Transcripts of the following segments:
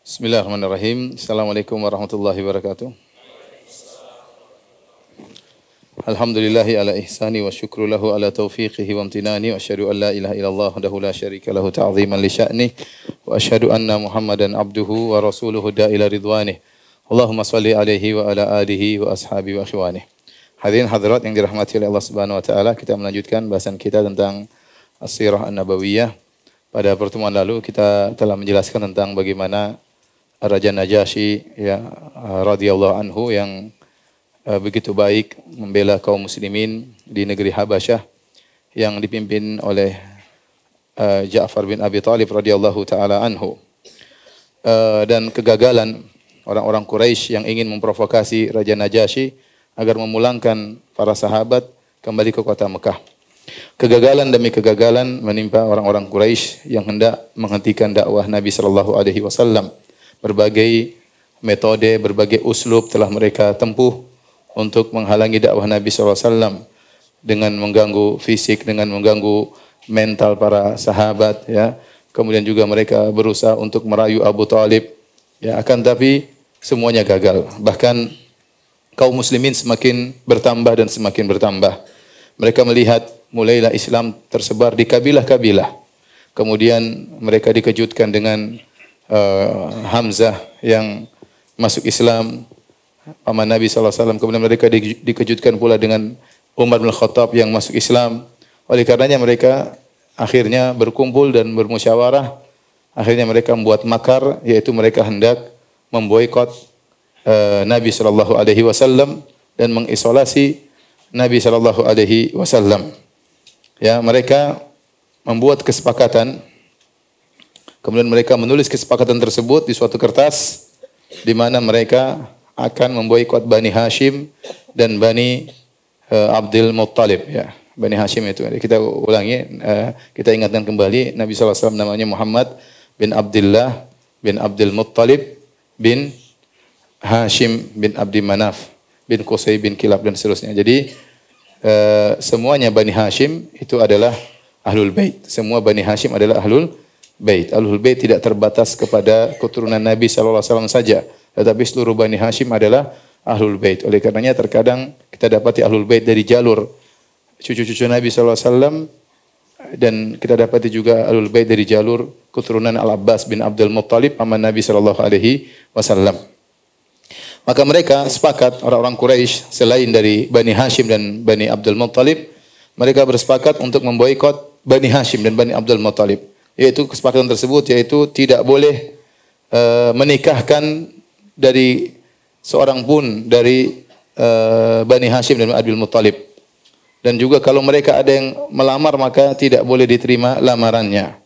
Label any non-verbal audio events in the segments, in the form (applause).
Bismillahirrahmanirrahim. Assalamualaikum warahmatullahi wabarakatuh. Alhamdulillahi ala ihsani wa syukru lahu ala taufiqihi wa amtinani wa asyhadu an la ilaha illallah wahdahu la syarika lahu ta'ziman li sya'ni wa asyhadu anna Muhammadan abduhu wa rasuluhu da ila ridwanih. Allahumma salli alaihi wa ala alihi wa ashabihi wa ikhwanihi. Hadirin hadirat yang dirahmati oleh Allah Subhanahu wa taala, kita melanjutkan bahasan kita tentang As-Sirah An-Nabawiyah. Pada pertemuan lalu kita telah menjelaskan tentang bagaimana Raja Najasyi ya radhiyallahu anhu yang uh, begitu baik membela kaum muslimin di negeri Habasyah yang dipimpin oleh uh, Ja'far bin Abi Thalib radhiyallahu taala anhu. Uh, dan kegagalan orang-orang Quraisy yang ingin memprovokasi Raja Najasyi agar memulangkan para sahabat kembali ke kota Mekah. Kegagalan demi kegagalan menimpa orang-orang Quraisy yang hendak menghentikan dakwah Nabi Shallallahu Alaihi Wasallam. Berbagai metode, berbagai uslub telah mereka tempuh untuk menghalangi dakwah Nabi SAW dengan mengganggu fisik, dengan mengganggu mental para sahabat, ya. Kemudian juga mereka berusaha untuk merayu Abu Talib. Ya, akan tapi semuanya gagal. Bahkan kaum muslimin semakin bertambah dan semakin bertambah. Mereka melihat mulailah Islam tersebar di kabilah-kabilah. Kemudian mereka dikejutkan dengan uh, Hamzah yang masuk Islam paman Nabi SAW. Kemudian mereka dikejutkan pula dengan Umar bin Khattab yang masuk Islam. Oleh karenanya mereka akhirnya berkumpul dan bermusyawarah. Akhirnya mereka membuat makar, yaitu mereka hendak memboikot Eh, Nabi Shallallahu Alaihi Wasallam dan mengisolasi Nabi Shallallahu Alaihi Wasallam. Ya, mereka membuat kesepakatan, kemudian mereka menulis kesepakatan tersebut di suatu kertas, di mana mereka akan memboikot Bani Hashim dan Bani uh, Abdul Muttalib. Ya. Bani Hashim itu. Kita ulangi, uh, kita ingatkan kembali Nabi alaihi wasallam namanya Muhammad bin Abdullah bin Abdul Muttalib bin Hashim bin Abdi Manaf bin Qusay bin Kilab dan seterusnya. Jadi eh, semuanya Bani Hashim itu adalah Ahlul Bait. Semua Bani Hashim adalah Ahlul Bait. Ahlul Bait tidak terbatas kepada keturunan Nabi sallallahu alaihi wasallam saja, tetapi seluruh Bani Hashim adalah Ahlul Bait. Oleh karenanya terkadang kita dapati Ahlul Bait dari jalur cucu-cucu Nabi sallallahu alaihi wasallam dan kita dapati juga Ahlul Bait dari jalur keturunan Al Abbas bin Abdul Muttalib paman Nabi sallallahu alaihi wasallam. Maka mereka sepakat orang-orang Quraisy selain dari Bani Hashim dan Bani Abdul Muttalib, mereka bersepakat untuk memboikot Bani Hashim dan Bani Abdul Muttalib. Yaitu kesepakatan tersebut yaitu tidak boleh uh, menikahkan dari seorang pun dari uh, Bani Hashim dan Bani Abdul Muttalib. Dan juga kalau mereka ada yang melamar maka tidak boleh diterima lamarannya.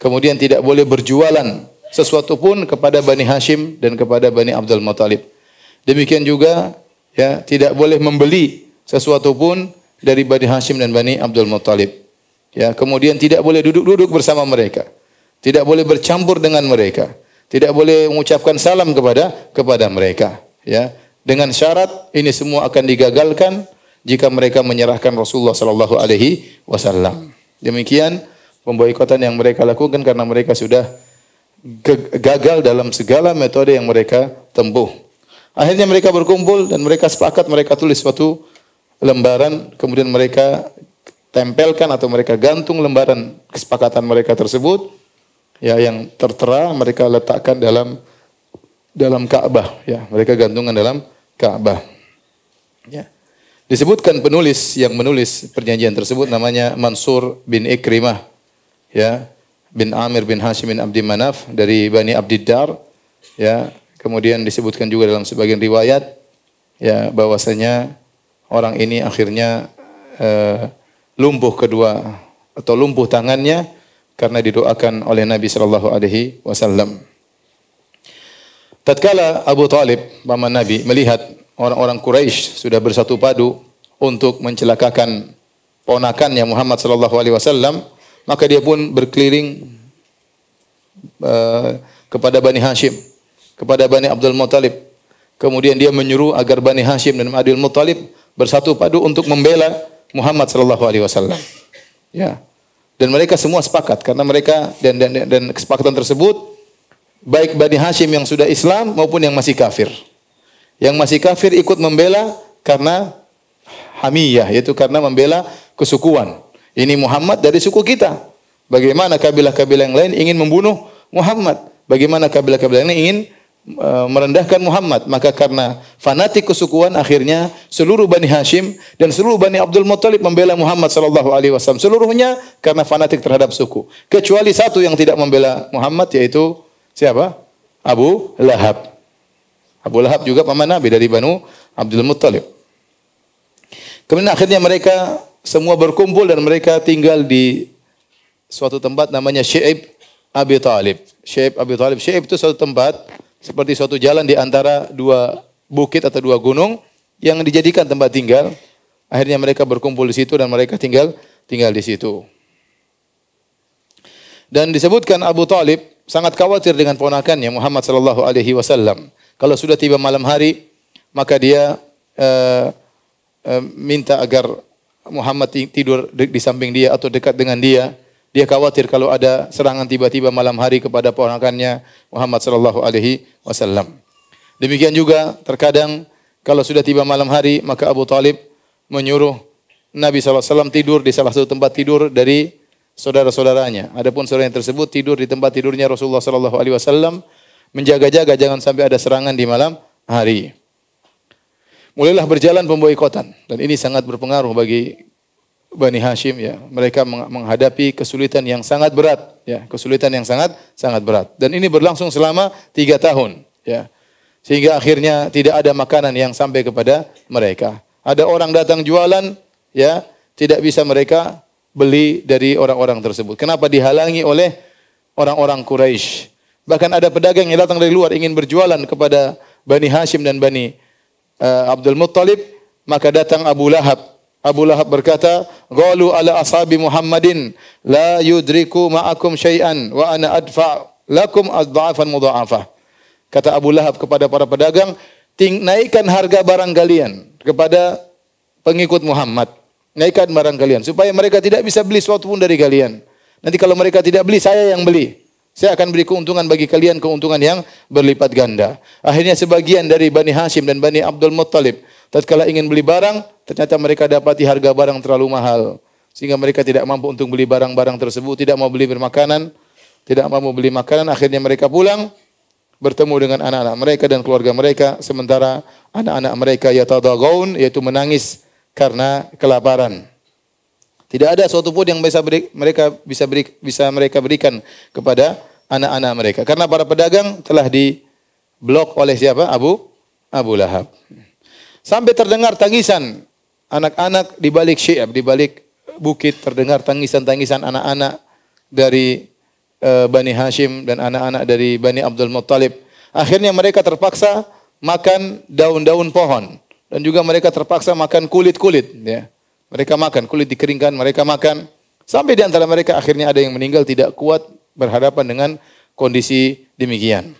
Kemudian tidak boleh berjualan sesuatu pun kepada Bani Hashim dan kepada Bani Abdul Muttalib. Demikian juga ya tidak boleh membeli sesuatu pun dari Bani Hashim dan Bani Abdul Muttalib. Ya, kemudian tidak boleh duduk-duduk bersama mereka. Tidak boleh bercampur dengan mereka. Tidak boleh mengucapkan salam kepada kepada mereka. Ya, dengan syarat ini semua akan digagalkan jika mereka menyerahkan Rasulullah Sallallahu Alaihi Wasallam. Demikian pemboikotan yang mereka lakukan karena mereka sudah gagal dalam segala metode yang mereka tempuh. Akhirnya mereka berkumpul dan mereka sepakat mereka tulis suatu lembaran kemudian mereka tempelkan atau mereka gantung lembaran kesepakatan mereka tersebut ya yang tertera mereka letakkan dalam dalam Ka'bah ya mereka gantungan dalam Ka'bah ya disebutkan penulis yang menulis perjanjian tersebut namanya Mansur bin Ikrimah ya bin Amir bin Hashim bin Abdi Manaf dari Bani Abdiddar ya Kemudian disebutkan juga dalam sebagian riwayat ya bahwasanya orang ini akhirnya eh, lumpuh kedua atau lumpuh tangannya karena didoakan oleh Nabi Shallallahu alaihi wasallam. Tatkala Abu Talib, paman Nabi, melihat orang-orang Quraisy sudah bersatu padu untuk mencelakakan ponakannya Muhammad Shallallahu alaihi wasallam, maka dia pun berkeliling uh, kepada Bani Hashim kepada Bani Abdul Muttalib. Kemudian dia menyuruh agar Bani Hashim dan Abdul Muttalib bersatu padu untuk membela Muhammad sallallahu alaihi wasallam. Ya. Dan mereka semua sepakat karena mereka dan dan dan kesepakatan tersebut baik Bani Hashim yang sudah Islam maupun yang masih kafir. Yang masih kafir ikut membela karena hamiyah yaitu karena membela kesukuan. Ini Muhammad dari suku kita. Bagaimana kabilah-kabilah yang lain ingin membunuh Muhammad? Bagaimana kabilah-kabilah yang lain ingin Eh, merendahkan Muhammad. Maka karena fanatik kesukuan akhirnya seluruh Bani Hashim dan seluruh Bani Abdul Muttalib membela Muhammad sallallahu alaihi wasallam. Seluruhnya karena fanatik terhadap suku. Kecuali satu yang tidak membela Muhammad yaitu siapa? Abu Lahab. Abu Lahab juga paman Nabi dari Banu Abdul Muttalib. Kemudian akhirnya mereka semua berkumpul dan mereka tinggal di suatu tempat namanya Syaib Abi Talib. Syaib Abi Talib. Syaib itu suatu tempat seperti suatu jalan di antara dua bukit atau dua gunung yang dijadikan tempat tinggal. Akhirnya mereka berkumpul di situ dan mereka tinggal tinggal di situ. Dan disebutkan Abu Talib sangat khawatir dengan ponakannya Muhammad Shallallahu alaihi wasallam. Kalau sudah tiba malam hari, maka dia e, e, minta agar Muhammad tidur di, di samping dia atau dekat dengan dia dia khawatir kalau ada serangan tiba-tiba malam hari kepada ponakannya Muhammad sallallahu alaihi wasallam. Demikian juga terkadang kalau sudah tiba malam hari maka Abu Talib menyuruh Nabi SAW tidur di salah satu tempat tidur dari saudara-saudaranya. Adapun saudara tersebut tidur di tempat tidurnya Rasulullah Sallallahu Alaihi Wasallam menjaga-jaga jangan sampai ada serangan di malam hari. Mulailah berjalan pemboikotan dan ini sangat berpengaruh bagi Bani Hashim ya. Mereka menghadapi kesulitan yang sangat berat ya, kesulitan yang sangat sangat berat. Dan ini berlangsung selama tiga tahun ya. Sehingga akhirnya tidak ada makanan yang sampai kepada mereka. Ada orang datang jualan ya, tidak bisa mereka beli dari orang-orang tersebut. Kenapa dihalangi oleh orang-orang Quraisy? Bahkan ada pedagang yang datang dari luar ingin berjualan kepada Bani Hashim dan Bani uh, Abdul Muttalib, maka datang Abu Lahab Abu Lahab berkata, "Qalu ala ashabi Muhammadin la yudriku ma'akum syai'an wa ana adfa lakum adha'afan mudha'afah." Kata Abu Lahab kepada para pedagang, Ting, naikkan harga barang kalian kepada pengikut Muhammad. Naikkan barang kalian supaya mereka tidak bisa beli sesuatu pun dari kalian. Nanti kalau mereka tidak beli, saya yang beli. Saya akan beri keuntungan bagi kalian, keuntungan yang berlipat ganda. Akhirnya sebagian dari Bani Hashim dan Bani Abdul Muttalib Tatkala ingin beli barang, ternyata mereka dapati harga barang terlalu mahal. Sehingga mereka tidak mampu untuk beli barang-barang tersebut, tidak mau beli bermakanan, tidak mau beli makanan, akhirnya mereka pulang bertemu dengan anak-anak mereka dan keluarga mereka sementara anak-anak mereka yatadagawun. yaitu menangis karena kelaparan. Tidak ada suatu pun yang bisa beri, mereka bisa beri, bisa mereka berikan kepada anak-anak mereka karena para pedagang telah diblok oleh siapa? Abu Abu Lahab. Sampai terdengar tangisan anak-anak di balik syiab, di balik bukit terdengar tangisan-tangisan anak-anak dari eh, Bani Hashim dan anak-anak dari Bani Abdul Muttalib. Akhirnya mereka terpaksa makan daun-daun pohon dan juga mereka terpaksa makan kulit-kulit ya. Mereka makan kulit dikeringkan, mereka makan sampai di antara mereka akhirnya ada yang meninggal tidak kuat berhadapan dengan kondisi demikian.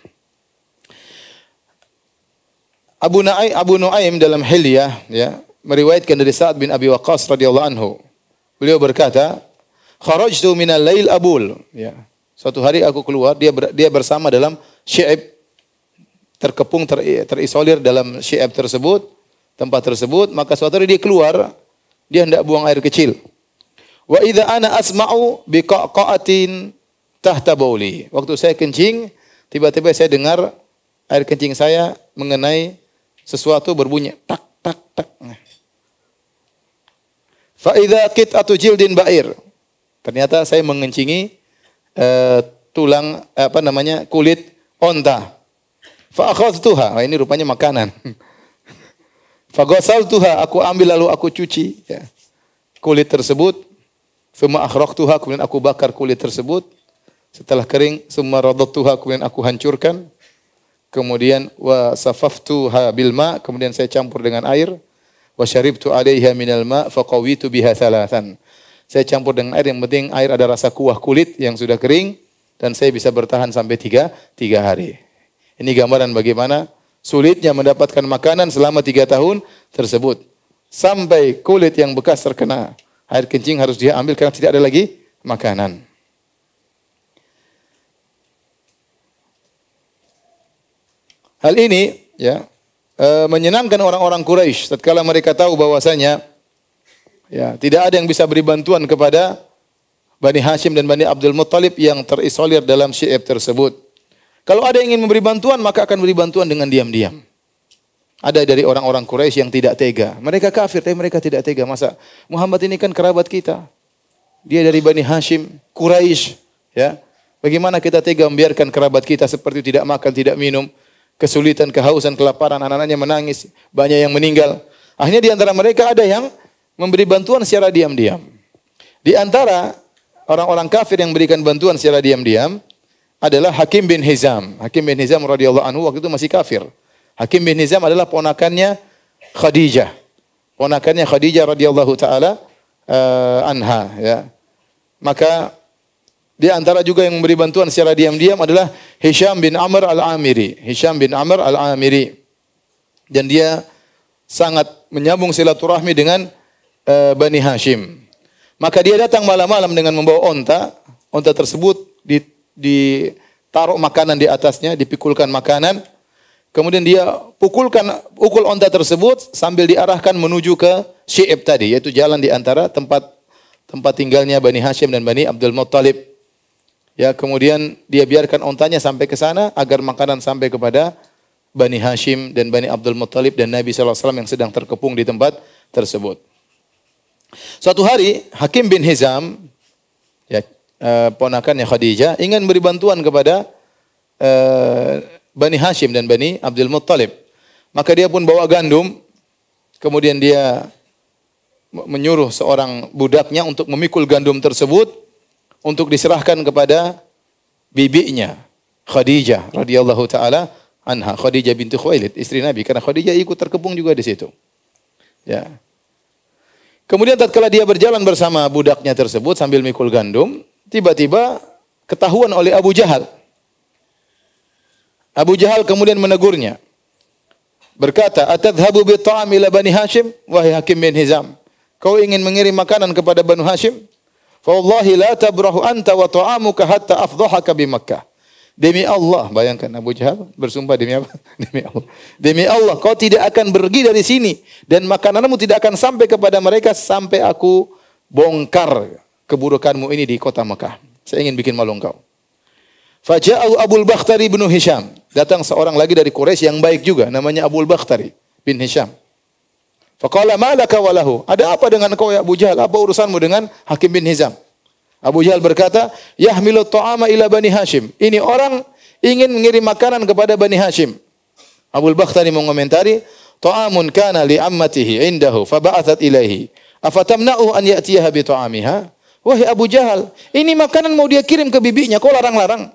Abu Nuaim Abu Nuaim dalam Hilyah ya meriwayatkan dari Sa'ad bin Abi Waqqas radhiyallahu anhu. Beliau berkata, "Kharajtu al lail abul." Ya. Suatu hari aku keluar, dia ber, dia bersama dalam syi'ib terkepung ter, terisolir dalam syi'ab tersebut, tempat tersebut, maka suatu hari dia keluar, dia hendak buang air kecil. Wa idza ana asma'u biqaqatin tahta bauli. Waktu saya kencing, tiba-tiba saya dengar air kencing saya mengenai sesuatu berbunyi tak tak tak. Nah. Faida kit atau jildin bair. Ternyata saya mengencingi uh, tulang eh, apa namanya kulit onta. Fa tuha. Nah, ini rupanya makanan. (laughs) Fa tuha. Aku ambil lalu aku cuci ya. kulit tersebut. semua akhrok tuha. Kemudian aku bakar kulit tersebut. Setelah kering, semua rodot tuha. Kemudian aku hancurkan kemudian wa safaftuha bil ma, kemudian saya campur dengan air, wa syaribtu 'alaiha minal ma faqawitu biha thalathan. Saya campur dengan air yang penting air ada rasa kuah kulit yang sudah kering dan saya bisa bertahan sampai tiga, tiga hari. Ini gambaran bagaimana sulitnya mendapatkan makanan selama tiga tahun tersebut. Sampai kulit yang bekas terkena air kencing harus dia ambil karena tidak ada lagi makanan. Hal ini ya e, menyenangkan orang-orang Quraisy tatkala mereka tahu bahwasanya ya tidak ada yang bisa beri bantuan kepada Bani Hashim dan Bani Abdul Muttalib yang terisolir dalam Syi'ab tersebut. Kalau ada yang ingin memberi bantuan, maka akan beri bantuan dengan diam-diam. Ada dari orang-orang Quraisy yang tidak tega. Mereka kafir, tapi mereka tidak tega. Masa Muhammad ini kan kerabat kita. Dia dari Bani Hashim, Quraisy, ya. Bagaimana kita tega membiarkan kerabat kita seperti tidak makan, tidak minum, kesulitan, kehausan, kelaparan, anak-anaknya menangis, banyak yang meninggal. Akhirnya di antara mereka ada yang memberi bantuan secara diam-diam. Di antara orang-orang kafir yang memberikan bantuan secara diam-diam adalah Hakim bin Hizam. Hakim bin Hizam radhiyallahu anhu waktu itu masih kafir. Hakim bin Hizam adalah ponakannya Khadijah. Ponakannya Khadijah radhiyallahu taala uh, anha ya. Maka di antara juga yang memberi bantuan secara diam-diam adalah Hisham bin Amr al-Amiri. Hisham bin Amr al-Amiri. Dan dia sangat menyambung silaturahmi dengan uh, Bani Hashim. Maka dia datang malam-malam dengan membawa onta. Onta tersebut ditaruh makanan di atasnya, dipikulkan makanan. Kemudian dia pukulkan pukul onta tersebut sambil diarahkan menuju ke Syi'ib tadi, yaitu jalan di antara tempat tempat tinggalnya Bani Hashim dan Bani Abdul Muttalib. Ya, kemudian dia biarkan ontanya sampai ke sana agar makanan sampai kepada Bani Hashim dan Bani Abdul Muttalib dan Nabi SAW yang sedang terkepung di tempat tersebut. Suatu hari Hakim bin Hizam, ya, eh, ponakannya Khadijah, ingin beri bantuan kepada eh, Bani Hashim dan Bani Abdul Muttalib. Maka dia pun bawa gandum, kemudian dia menyuruh seorang budaknya untuk memikul gandum tersebut untuk diserahkan kepada bibinya Khadijah radhiyallahu taala anha Khadijah bintu Khuwailid istri Nabi karena Khadijah ikut terkepung juga di situ. Ya. Kemudian tatkala dia berjalan bersama budaknya tersebut sambil mikul gandum, tiba-tiba ketahuan oleh Abu Jahal. Abu Jahal kemudian menegurnya. Berkata, "Atadhhabu bi ta'am ila Bani Hashim?" Wahai Hakim bin Hizam, kau ingin mengirim makanan kepada bani Hashim? Wallahi la tabrahu anta wa ta'amuka hatta afdhahaka bi Makkah. Demi Allah, bayangkan Abu Jahal bersumpah demi apa? (laughs) Demi Allah. Demi Allah, kau tidak akan pergi dari sini dan makananmu tidak akan sampai kepada mereka sampai aku bongkar keburukanmu ini di kota Mekah. Saya ingin bikin malu engkau. Faja'u Abul Bakhtari bin Hisham. Datang seorang lagi dari Quraisy yang baik juga namanya Abul Bakhtari bin Hisham. Faqala malaka walahu. Ada apa dengan kau ya Abu Jahal? Apa urusanmu dengan Hakim bin Hizam? Abu Jahal berkata, "Yahmilu ta'ama ila Bani Hashim." Ini orang ingin mengirim makanan kepada Bani Hashim. Abu Bakhtani mengomentari, "Ta'amun kana li ammatihi indahu faba'athat ilaihi. Afatamna'u an ya'tiyaha bi ta'amiha?" Wahai Abu Jahal, ini makanan mau dia kirim ke bibinya, kau larang-larang.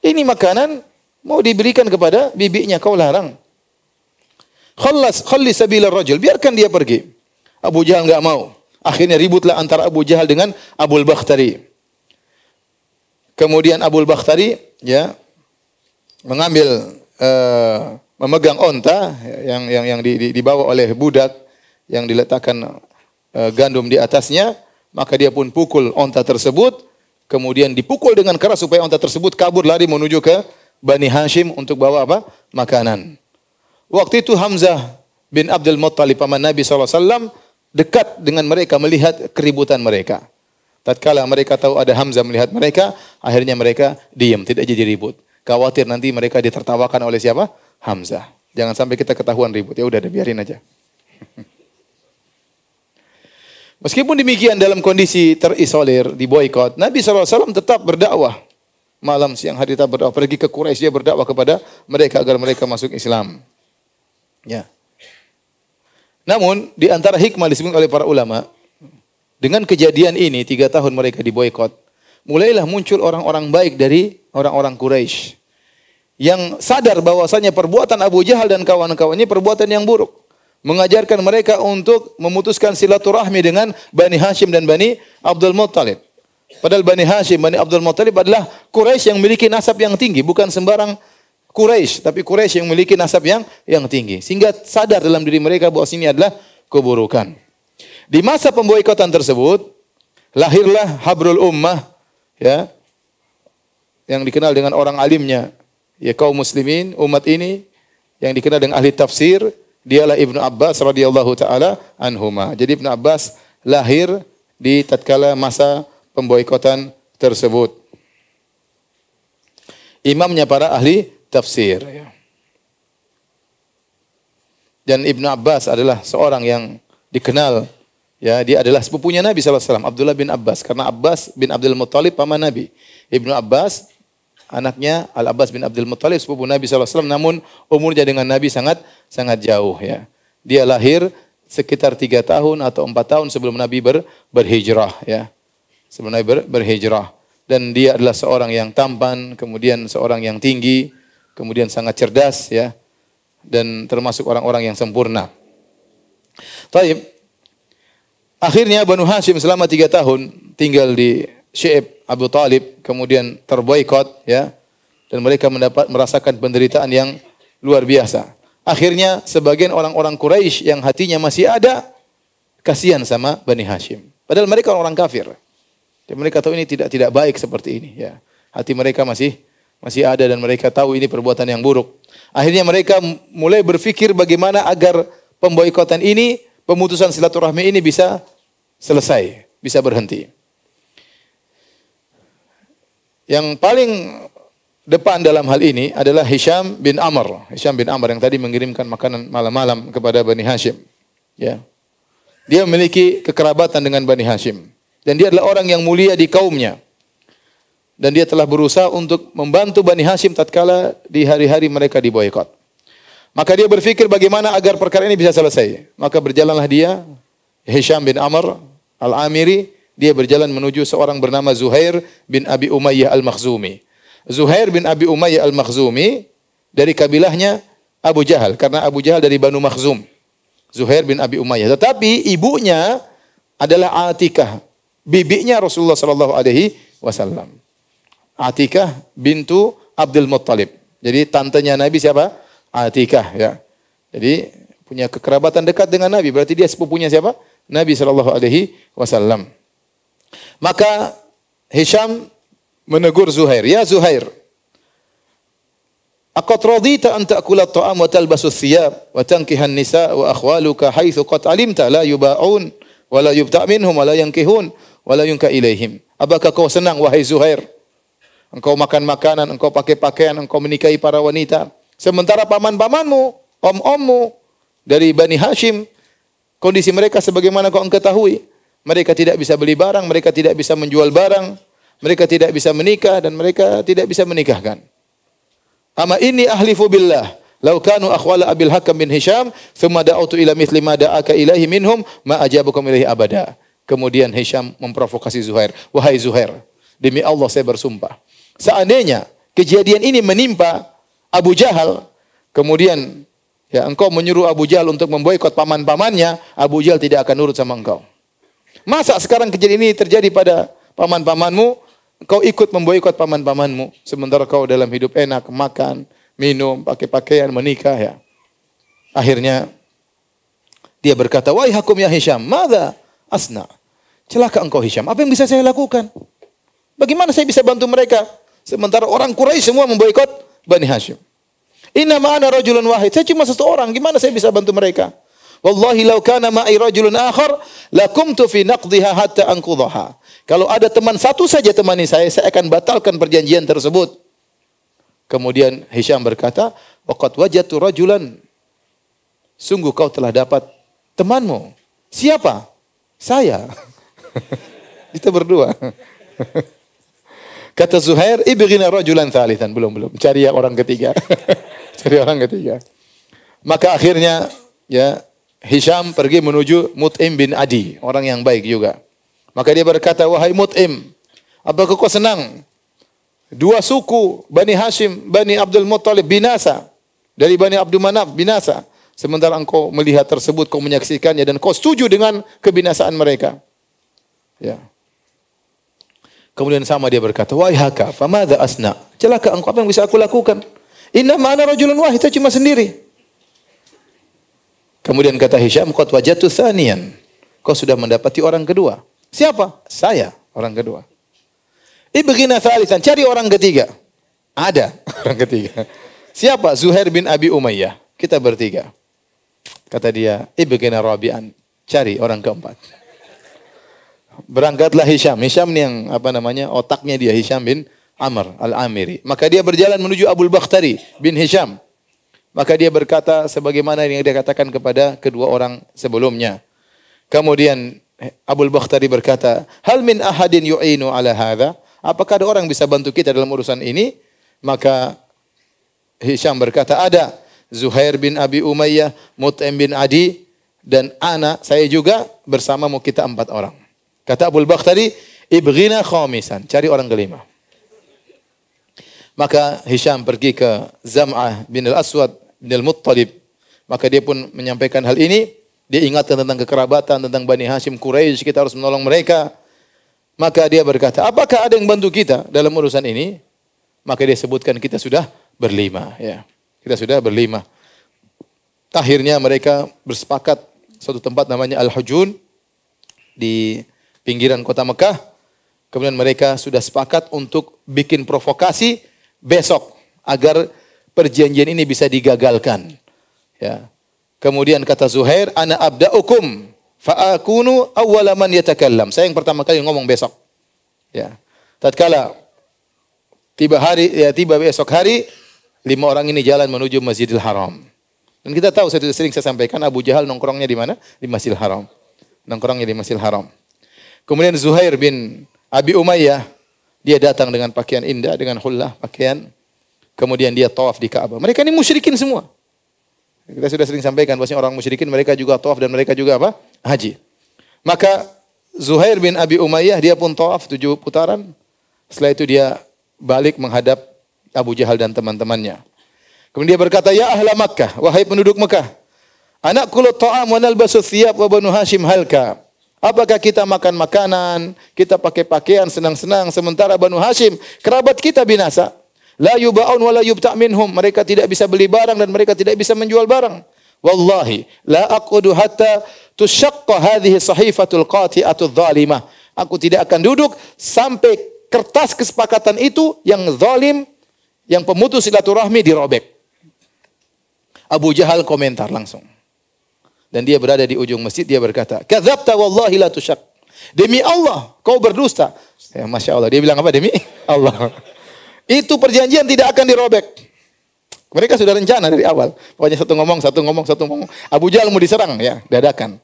Ini makanan mau diberikan kepada bibinya, kau larang. Khallas khalli sabila rajul. Biarkan dia pergi. Abu Jahal enggak mau. Akhirnya ributlah antara Abu Jahal dengan Abu Bakhtari. Kemudian Abu Bakhtari ya mengambil uh, memegang onta yang yang yang dibawa oleh budak yang diletakkan uh, gandum di atasnya, maka dia pun pukul onta tersebut, kemudian dipukul dengan keras supaya onta tersebut kabur lari menuju ke Bani Hashim untuk bawa apa? Makanan. Waktu itu Hamzah bin Abdul Muttalib paman Nabi SAW dekat dengan mereka melihat keributan mereka. Tatkala mereka tahu ada Hamzah melihat mereka, akhirnya mereka diam, tidak jadi ribut. Khawatir nanti mereka ditertawakan oleh siapa? Hamzah. Jangan sampai kita ketahuan ribut. Ya udah, biarin aja. Meskipun demikian dalam kondisi terisolir, di boykot, Nabi SAW tetap berdakwah. Malam, siang, hari tetap berdakwah. Pergi ke Quraisy dia berdakwah kepada mereka agar mereka masuk Islam. Ya. Namun di antara hikmah disebut oleh para ulama dengan kejadian ini tiga tahun mereka diboykot, mulailah muncul orang-orang baik dari orang-orang Quraisy yang sadar bahwasanya perbuatan Abu Jahal dan kawan-kawannya perbuatan yang buruk. Mengajarkan mereka untuk memutuskan silaturahmi dengan Bani Hashim dan Bani Abdul Muttalib. Padahal Bani Hashim, Bani Abdul Muttalib adalah Quraisy yang memiliki nasab yang tinggi, bukan sembarang Quraisy, tapi Quraisy yang memiliki nasab yang yang tinggi sehingga sadar dalam diri mereka bahwa sini adalah keburukan. Di masa pemboikotan tersebut lahirlah Habrul Ummah ya yang dikenal dengan orang alimnya ya kaum muslimin umat ini yang dikenal dengan ahli tafsir dialah Ibnu Abbas radhiyallahu taala anhuma. Jadi Ibnu Abbas lahir di tatkala masa pemboikotan tersebut. Imamnya para ahli tafsir. Dan Ibnu Abbas adalah seorang yang dikenal Ya, dia adalah sepupunya Nabi SAW, Abdullah bin Abbas. Karena Abbas bin Abdul Muttalib paman Nabi. Ibnu Abbas, anaknya Al-Abbas bin Abdul Muttalib, sepupu Nabi SAW. Namun umurnya dengan Nabi sangat sangat jauh. Ya. Dia lahir sekitar tiga tahun atau empat tahun sebelum Nabi ber, berhijrah. Ya. Sebelum Nabi ber, berhijrah. Dan dia adalah seorang yang tampan, kemudian seorang yang tinggi, kemudian sangat cerdas ya dan termasuk orang-orang yang sempurna. Taib. Akhirnya Banu Hashim selama tiga tahun tinggal di Syekh Abu Talib, kemudian terboikot ya, dan mereka mendapat merasakan penderitaan yang luar biasa. Akhirnya sebagian orang-orang Quraisy yang hatinya masih ada kasihan sama Bani Hashim. Padahal mereka orang-orang kafir. Dan mereka tahu ini tidak tidak baik seperti ini ya. Hati mereka masih masih ada dan mereka tahu ini perbuatan yang buruk. Akhirnya mereka mulai berpikir bagaimana agar pemboikotan ini, pemutusan silaturahmi ini bisa selesai, bisa berhenti. Yang paling depan dalam hal ini adalah Hisham bin Amr. Hisham bin Amr yang tadi mengirimkan makanan malam-malam kepada Bani Hashim. Ya. Dia memiliki kekerabatan dengan Bani Hashim. Dan dia adalah orang yang mulia di kaumnya dan dia telah berusaha untuk membantu Bani Hashim tatkala di hari-hari mereka diboykot. Maka dia berpikir bagaimana agar perkara ini bisa selesai. Maka berjalanlah dia, Hisham bin Amr al-Amiri, dia berjalan menuju seorang bernama Zuhair bin Abi Umayyah al-Makhzumi. Zuhair bin Abi Umayyah al-Makhzumi dari kabilahnya Abu Jahal, karena Abu Jahal dari Banu Makhzum. Zuhair bin Abi Umayyah. Tetapi ibunya adalah Atikah, bibinya Rasulullah sallallahu alaihi wasallam. Atikah bintu Abdul Muttalib. Jadi tantenya Nabi siapa? Atikah ya. Jadi punya kekerabatan dekat dengan Nabi. Berarti dia sepupunya siapa? Nabi Shallallahu Alaihi Wasallam. Maka Hisham menegur Zuhair. Ya Zuhair, Aqad radita an ta'kula at-ta'am wa talbasu thiyab wa nisa wa akhwaluka haitsu qad alimta la yuba'un wa la yubta' minhum wa la yankihun wa la yunka ilaihim. Apakah kau senang wahai Zuhair engkau makan makanan, engkau pakai pakaian, engkau menikahi para wanita. Sementara paman-pamanmu, om-ommu dari Bani Hashim, kondisi mereka sebagaimana kau ketahui. Mereka tidak bisa beli barang, mereka tidak bisa menjual barang, mereka tidak bisa menikah dan mereka tidak bisa menikahkan. Ama ini ahlifu billah. Lau kanu akhwala abil hakam bin Hisham, thumma da'autu ila mithli ma da'aka ilahi minhum, ma ajabukum ilahi abada. Kemudian Hisham memprovokasi Zuhair. Wahai Zuhair, demi Allah saya bersumpah. Seandainya kejadian ini menimpa Abu Jahal, kemudian ya engkau menyuruh Abu Jahal untuk memboikot paman-pamannya, Abu Jahal tidak akan nurut sama engkau. Masa sekarang kejadian ini terjadi pada paman-pamanmu, engkau ikut memboikot paman-pamanmu, sementara kau dalam hidup enak, makan, minum, pakai pakaian, menikah ya. Akhirnya dia berkata, "Wahai hakum ya Hisham, mada asna?" Celaka engkau Hisham, apa yang bisa saya lakukan? Bagaimana saya bisa bantu mereka? Sementara orang Quraisy semua memboikot Bani Hashim. Inna ma'ana rajulun wahid. Saya cuma satu orang, gimana saya bisa bantu mereka? Wallahi law kana ma'i rajulun akhar lakumtu fi naqdiha hatta anqudhaha. Kalau ada teman satu saja temani saya, saya akan batalkan perjanjian tersebut. Kemudian Hisham berkata, Waqat wajatu rajulan." Sungguh kau telah dapat temanmu. Siapa? Saya. (laughs) Kita berdua. (laughs) Kata Zuhair, ibghina rajulan thalithan. Belum, belum. Cari orang ketiga. (laughs) Cari orang ketiga. Maka akhirnya ya Hisham pergi menuju Mut'im bin Adi, orang yang baik juga. Maka dia berkata, "Wahai Mut'im, apakah kau senang dua suku Bani Hashim, Bani Abdul Muttalib binasa dari Bani Abdul Manaf binasa?" Sementara engkau melihat tersebut, kau menyaksikannya dan kau setuju dengan kebinasaan mereka. Ya. Kemudian sama dia berkata, "Wahai haka, famadza asna?" Celaka engkau apa yang bisa aku lakukan? Inna ma'ana rajulun wahid, saya cuma sendiri. Kemudian kata Hisham, "Qad wajatu thaniyan." Kau sudah mendapati orang kedua. Siapa? Saya, orang kedua. Ibghina thalithan, cari orang ketiga. Ada (laughs) orang ketiga. Siapa? Zuhair bin Abi Umayyah. Kita bertiga. Kata dia, Ibghina Rabi'an, cari orang keempat berangkatlah Hisham. Hisham ini yang apa namanya otaknya dia Hisham bin Amr al-Amiri. Maka dia berjalan menuju Abu Bakhtari bin Hisham. Maka dia berkata sebagaimana yang dia katakan kepada kedua orang sebelumnya. Kemudian Abu Bakhtari berkata, "Hal min ahadin yu'inu ala hadha?" Apakah ada orang bisa bantu kita dalam urusan ini? Maka Hisham berkata, "Ada Zuhair bin Abi Umayyah, Mut'im bin Adi dan anak saya juga bersamamu kita empat orang." Kata Abu Bakar tadi, ibghina khamisan, cari orang kelima. Maka Hisham pergi ke Zam'ah bin al-Aswad bin al-Muttalib. Maka dia pun menyampaikan hal ini. Dia ingatkan tentang kekerabatan, tentang Bani Hashim Quraisy, kita harus menolong mereka. Maka dia berkata, apakah ada yang bantu kita dalam urusan ini? Maka dia sebutkan kita sudah berlima. Ya, kita sudah berlima. Akhirnya mereka bersepakat suatu tempat namanya Al-Hujun di pinggiran kota Mekah. Kemudian mereka sudah sepakat untuk bikin provokasi besok agar perjanjian ini bisa digagalkan. Ya. Kemudian kata Zuhair, ana abda'ukum fa'akunu awalaman yatakallam. Saya yang pertama kali ngomong besok. Ya. Tatkala tiba hari ya tiba besok hari lima orang ini jalan menuju Masjidil Haram. Dan kita tahu saya sering saya sampaikan Abu Jahal nongkrongnya di mana? Di Masjidil Haram. Nongkrongnya di Masjidil Haram. Kemudian Zuhair bin Abi Umayyah, dia datang dengan pakaian indah, dengan hullah, pakaian. Kemudian dia tawaf di Ka'bah. Mereka ini musyrikin semua. Kita sudah sering sampaikan bahwasanya orang musyrikin mereka juga tawaf dan mereka juga apa? Haji. Maka Zuhair bin Abi Umayyah dia pun tawaf tujuh putaran. Setelah itu dia balik menghadap Abu Jahal dan teman-temannya. Kemudian dia berkata, "Ya ahla Makkah, wahai penduduk Mekah, Anak lo ta'am wa nalbasu thiyab wa banu Hashim halka." Apakah kita makan makanan, kita pakai pakaian senang-senang sementara Banu Hashim kerabat kita binasa. La yubaun wa la yubta minhum. Mereka tidak bisa beli barang dan mereka tidak bisa menjual barang. Wallahi la aqudu hatta tusyaqqa hadhihi sahifatul qati'atul zalimah. Aku tidak akan duduk sampai kertas kesepakatan itu yang zalim yang pemutus silaturahmi dirobek. Abu Jahal komentar langsung dan dia berada di ujung masjid dia berkata, "Kadzabta wallahi la tushak." Demi Allah, kau berdusta. Ya, Masya Allah. Dia bilang apa? Demi Allah. (laughs) Itu perjanjian tidak akan dirobek. Mereka sudah rencana dari awal. Pokoknya satu ngomong, satu ngomong, satu ngomong. Abu Jahal mau diserang, ya, dadakan.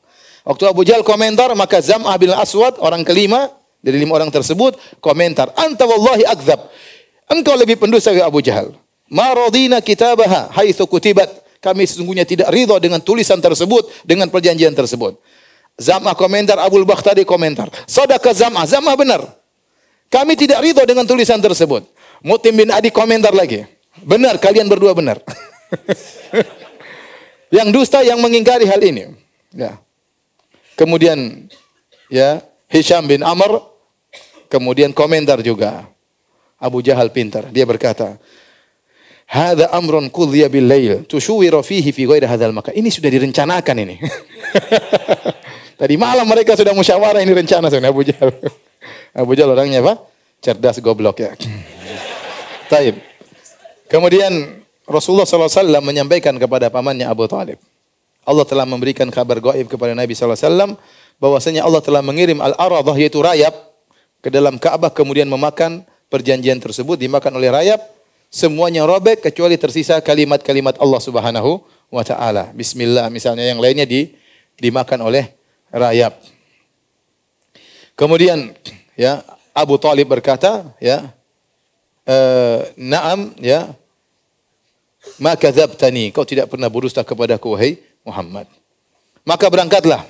Waktu Abu Jahal komentar, maka Zam bin Aswad, orang kelima, dari lima orang tersebut, komentar, Anta wallahi akzab. Engkau lebih pendusta dari Abu Jahal. Ma radina kitabaha haitsu kutibat. Kami sesungguhnya tidak ridho dengan tulisan tersebut, dengan perjanjian tersebut. zama komentar, Abul tadi komentar. Sodaka zama zama benar. Kami tidak ridho dengan tulisan tersebut. Mutim bin Adi komentar lagi. Benar, kalian berdua benar. (laughs) yang dusta yang mengingkari hal ini. Ya. Kemudian ya Hisham bin Amr kemudian komentar juga. Abu Jahal pintar. Dia berkata, Hada amron kudhiya bil lail tushuwira fihi fi ghairi hadhal maka. Ini sudah direncanakan ini. (laughs) Tadi malam mereka sudah musyawarah ini rencana sebenarnya Abu Jahal. (laughs) Abu Jahal orangnya apa? Cerdas goblok ya. (laughs) Taib. Kemudian Rasulullah SAW menyampaikan kepada pamannya Abu Talib. Allah telah memberikan kabar gaib kepada Nabi SAW bahwasanya Allah telah mengirim al-aradah yaitu rayap ke dalam Ka'bah kemudian memakan perjanjian tersebut dimakan oleh rayap semuanya robek kecuali tersisa kalimat-kalimat Allah Subhanahu wa taala. Bismillah misalnya yang lainnya di dimakan oleh rayap. Kemudian ya Abu Talib berkata ya e, Naam ya maka zabtani kau tidak pernah berdusta kepadaku wahai Muhammad. Maka berangkatlah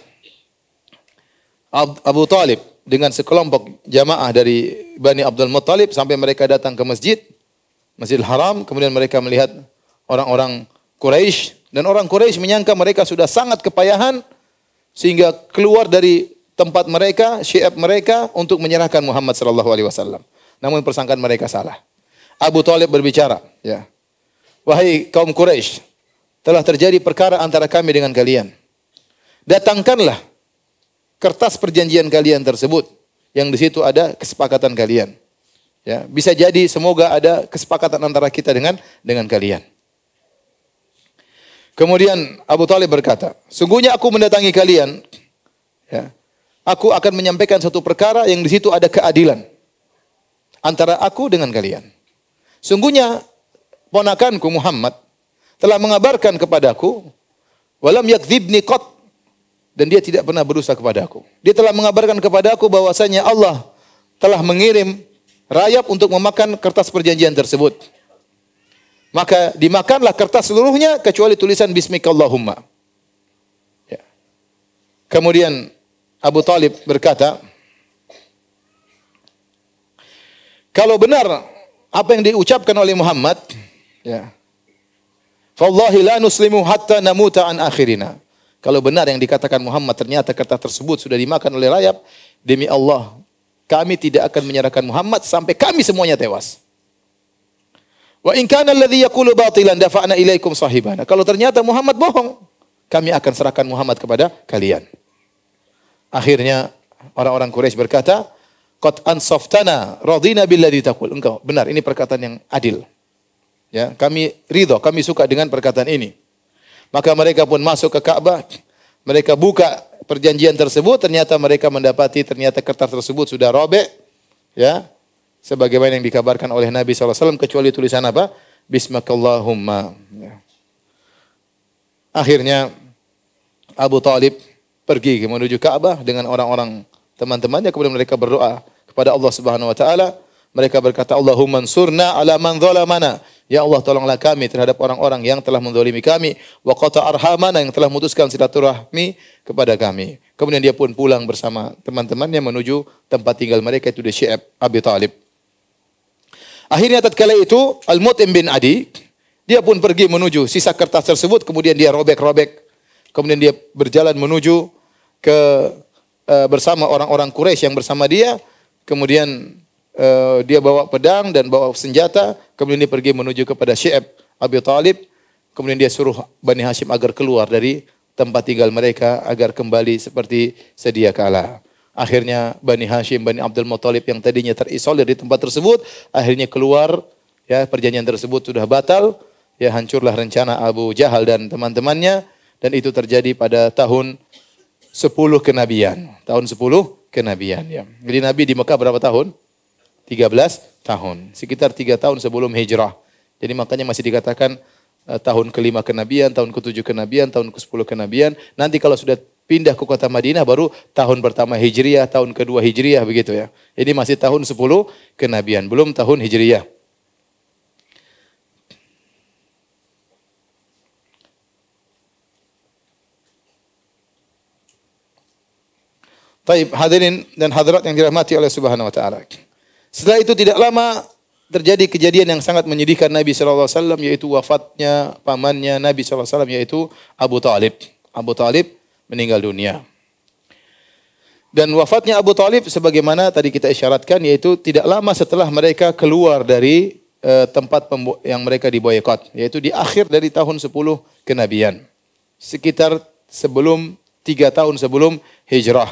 Abu Talib dengan sekelompok jamaah dari Bani Abdul Muttalib sampai mereka datang ke masjid Masjidil Haram, kemudian mereka melihat orang-orang Quraisy dan orang Quraisy menyangka mereka sudah sangat kepayahan sehingga keluar dari tempat mereka, syiab mereka untuk menyerahkan Muhammad sallallahu alaihi wasallam. Namun persangkaan mereka salah. Abu thalib berbicara, ya. Wahai kaum Quraisy, telah terjadi perkara antara kami dengan kalian. Datangkanlah kertas perjanjian kalian tersebut yang di situ ada kesepakatan kalian. Ya, bisa jadi semoga ada kesepakatan antara kita dengan dengan kalian. Kemudian Abu Talib berkata, sungguhnya aku mendatangi kalian, ya, aku akan menyampaikan satu perkara yang di situ ada keadilan antara aku dengan kalian. Sungguhnya ponakanku Muhammad telah mengabarkan kepadaku, walam yakdzibni kot dan dia tidak pernah berusaha kepadaku. Dia telah mengabarkan kepadaku aku bahwasanya Allah telah mengirim rayap untuk memakan kertas perjanjian tersebut. Maka dimakanlah kertas seluruhnya kecuali tulisan Bismikallahumma. Ya. Kemudian Abu Talib berkata, kalau benar apa yang diucapkan oleh Muhammad, ya, Fallahi la nuslimu hatta namuta an akhirina. Kalau benar yang dikatakan Muhammad ternyata kertas tersebut sudah dimakan oleh rayap, demi Allah kami tidak akan menyerahkan Muhammad sampai kami semuanya tewas. Wa in kana alladhi yaqulu batilan dafa'na ilaikum sahibana. Kalau ternyata Muhammad bohong, kami akan serahkan Muhammad kepada kalian. Akhirnya orang-orang Quraisy berkata, "Qad ansaftana radina billadhi taqul." Engkau benar, ini perkataan yang adil. Ya, kami ridho, kami suka dengan perkataan ini. Maka mereka pun masuk ke Ka'bah, mereka buka perjanjian tersebut ternyata mereka mendapati ternyata kertas tersebut sudah robek ya sebagaimana yang dikabarkan oleh Nabi SAW kecuali tulisan apa Bismakallahumma ya. akhirnya Abu Talib pergi menuju Ka'bah dengan orang-orang teman-temannya kemudian mereka berdoa kepada Allah Subhanahu wa taala mereka berkata Allahumma surna ala man zalamana Ya Allah tolonglah kami terhadap orang-orang yang telah mendolimi kami. Wa kota arhamana yang telah memutuskan silaturahmi kepada kami. Kemudian dia pun pulang bersama teman-temannya menuju tempat tinggal mereka itu di Syi'ab Abi Talib. Akhirnya tatkala itu Al-Mutim bin Adi dia pun pergi menuju sisa kertas tersebut kemudian dia robek-robek. Kemudian dia berjalan menuju ke e, bersama orang-orang Quraisy yang bersama dia. Kemudian uh, dia bawa pedang dan bawa senjata, kemudian dia pergi menuju kepada Syekh Abi Talib, kemudian dia suruh Bani Hashim agar keluar dari tempat tinggal mereka agar kembali seperti sedia kala. Akhirnya Bani Hashim, Bani Abdul Muthalib yang tadinya terisolir di tempat tersebut, akhirnya keluar, ya perjanjian tersebut sudah batal, ya hancurlah rencana Abu Jahal dan teman-temannya, dan itu terjadi pada tahun 10 kenabian. Tahun 10 kenabian ya. Jadi Nabi di Mekah berapa tahun? 13 tahun. Sekitar 3 tahun sebelum hijrah. Jadi makanya masih dikatakan eh, tahun kelima kenabian, tahun ketujuh kenabian, tahun ke-10 kenabian. Nanti kalau sudah pindah ke kota Madinah baru tahun pertama Hijriah, tahun kedua Hijriah begitu ya. Ini masih tahun 10 kenabian, belum tahun Hijriah. Taib hadirin dan hadirat yang dirahmati oleh Subhanahu wa taala. Setelah itu tidak lama terjadi kejadian yang sangat menyedihkan Nabi Shallallahu alaihi wasallam yaitu wafatnya pamannya Nabi Shallallahu alaihi wasallam yaitu Abu Talib. Abu Talib meninggal dunia. Dan wafatnya Abu Talib sebagaimana tadi kita isyaratkan yaitu tidak lama setelah mereka keluar dari e, tempat yang mereka diboykot yaitu di akhir dari tahun 10 kenabian. Sekitar sebelum tiga tahun sebelum hijrah.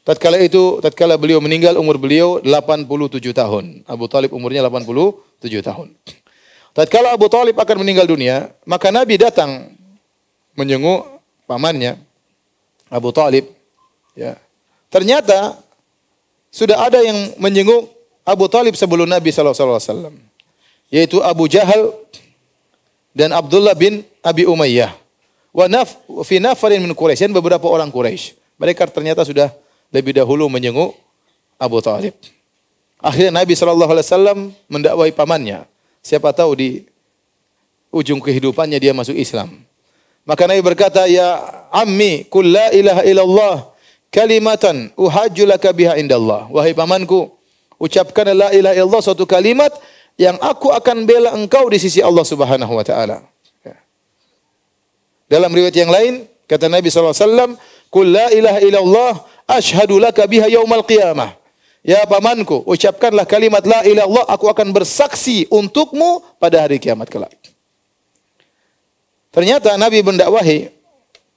Tatkala itu, tatkala beliau meninggal umur beliau 87 tahun. Abu Talib umurnya 87 tahun. Tatkala Abu Talib akan meninggal dunia, maka Nabi datang menjenguk pamannya Abu Talib. Ya. Ternyata sudah ada yang menjenguk Abu Talib sebelum Nabi SAW. Yaitu Abu Jahal dan Abdullah bin Abi Umayyah. Wa naf, fi nafarin min Quraisy beberapa orang Quraisy. Mereka ternyata sudah lebih dahulu menjenguk Abu Thalib. Akhirnya Nabi Shallallahu Alaihi Wasallam mendakwai pamannya. Siapa tahu di ujung kehidupannya dia masuk Islam. Maka Nabi berkata, Ya Ammi, kulla ilaha illallah kalimatan uhajulaka biha indallah. Wahai pamanku, ucapkan la ilaha illallah suatu kalimat yang aku akan bela engkau di sisi Allah Subhanahu wa taala. Ya. Dalam riwayat yang lain, kata Nabi sallallahu alaihi wasallam, "Qul la ilaha illallah Ashhadu laka biha yaumal qiyamah. Ya pamanku, ucapkanlah kalimat la ilaha illallah, aku akan bersaksi untukmu pada hari kiamat kelak. Ternyata Nabi mendakwahi,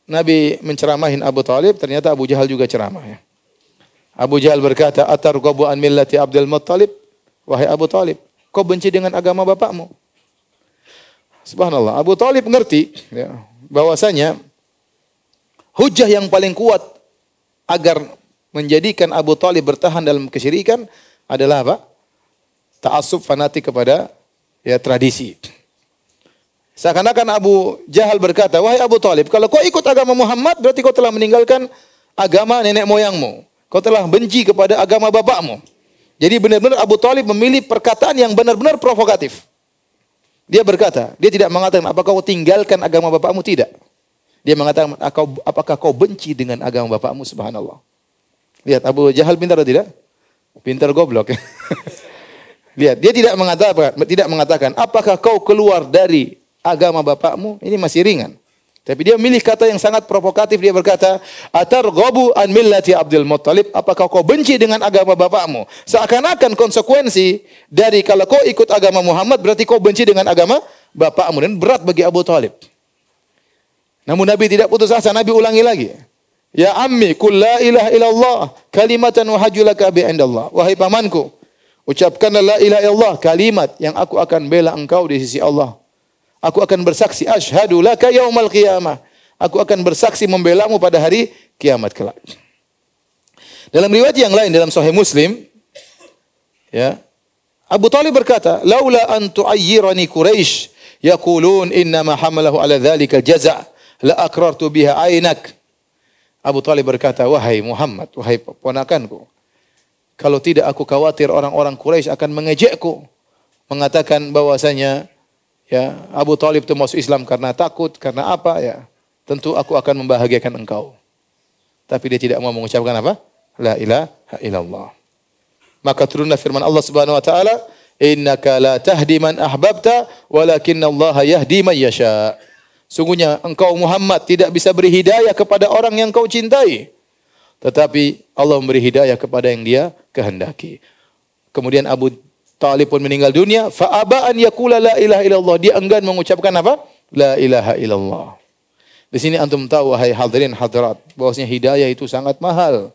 Nabi menceramahin Abu Talib, ternyata Abu Jahal juga ceramah ya. Abu Jahal berkata, Atar qabu an millati Abdul Muttalib, wahai Abu Talib, kau benci dengan agama bapakmu. Subhanallah, Abu Talib ngerti ya, bahwasanya hujah yang paling kuat agar menjadikan Abu Talib bertahan dalam kesyirikan adalah apa? Ta'asub fanatik kepada ya tradisi. Seakan-akan Abu Jahal berkata, wahai Abu Talib, kalau kau ikut agama Muhammad, berarti kau telah meninggalkan agama nenek moyangmu. Kau telah benci kepada agama bapakmu. Jadi benar-benar Abu Talib memilih perkataan yang benar-benar provokatif. Dia berkata, dia tidak mengatakan, apakah kau tinggalkan agama bapakmu? Tidak. Dia mengatakan, apakah kau benci dengan agama bapakmu? Subhanallah. Lihat, Abu Jahal pintar atau tidak? Pintar goblok. (laughs) Lihat, dia tidak mengatakan, tidak mengatakan, apakah kau keluar dari agama bapakmu? Ini masih ringan. Tapi dia memilih kata yang sangat provokatif. Dia berkata, Atar gobu an millati Abdul Muttalib. Apakah kau benci dengan agama bapakmu? Seakan-akan konsekuensi dari kalau kau ikut agama Muhammad, berarti kau benci dengan agama bapakmu. Dan berat bagi Abu Talib. Namun Nabi tidak putus asa, Nabi ulangi lagi. Ya ammi kul la ilaha illallah kalimatan wahajulaka bi Wahai pamanku, ucapkanlah la ilaha illallah kalimat yang aku akan bela engkau di sisi Allah. Aku akan bersaksi ashadu laka yaumal qiyamah. Aku akan bersaksi membelamu pada hari kiamat kelak. Dalam riwayat yang lain dalam Sahih Muslim, ya, Abu Talib berkata, "Laula an tu'ayyirani Quraisy yaqulun inna ma hamalahu ala dzalika jaza'." la akrartu biha ainak. Abu Talib berkata, wahai Muhammad, wahai ponakanku, kalau tidak aku khawatir orang-orang Quraisy akan mengejekku, mengatakan bahwasanya ya Abu Talib itu masuk Islam karena takut, karena apa ya? Tentu aku akan membahagiakan engkau. Tapi dia tidak mau mengucapkan apa? La ilaha illallah. Maka turunlah firman Allah Subhanahu wa taala, "Innaka la tahdi man ahbabta, walakinna Allah yahdi man yasha'." Sungguhnya engkau Muhammad tidak bisa beri hidayah kepada orang yang kau cintai. Tetapi Allah memberi hidayah kepada yang dia kehendaki. Kemudian Abu Talib pun meninggal dunia. Fa'aba'an yakula la ilaha illallah. Dia enggan mengucapkan apa? La ilaha illallah. Di sini antum tahu wahai hadirin hadirat bahwasanya hidayah itu sangat mahal.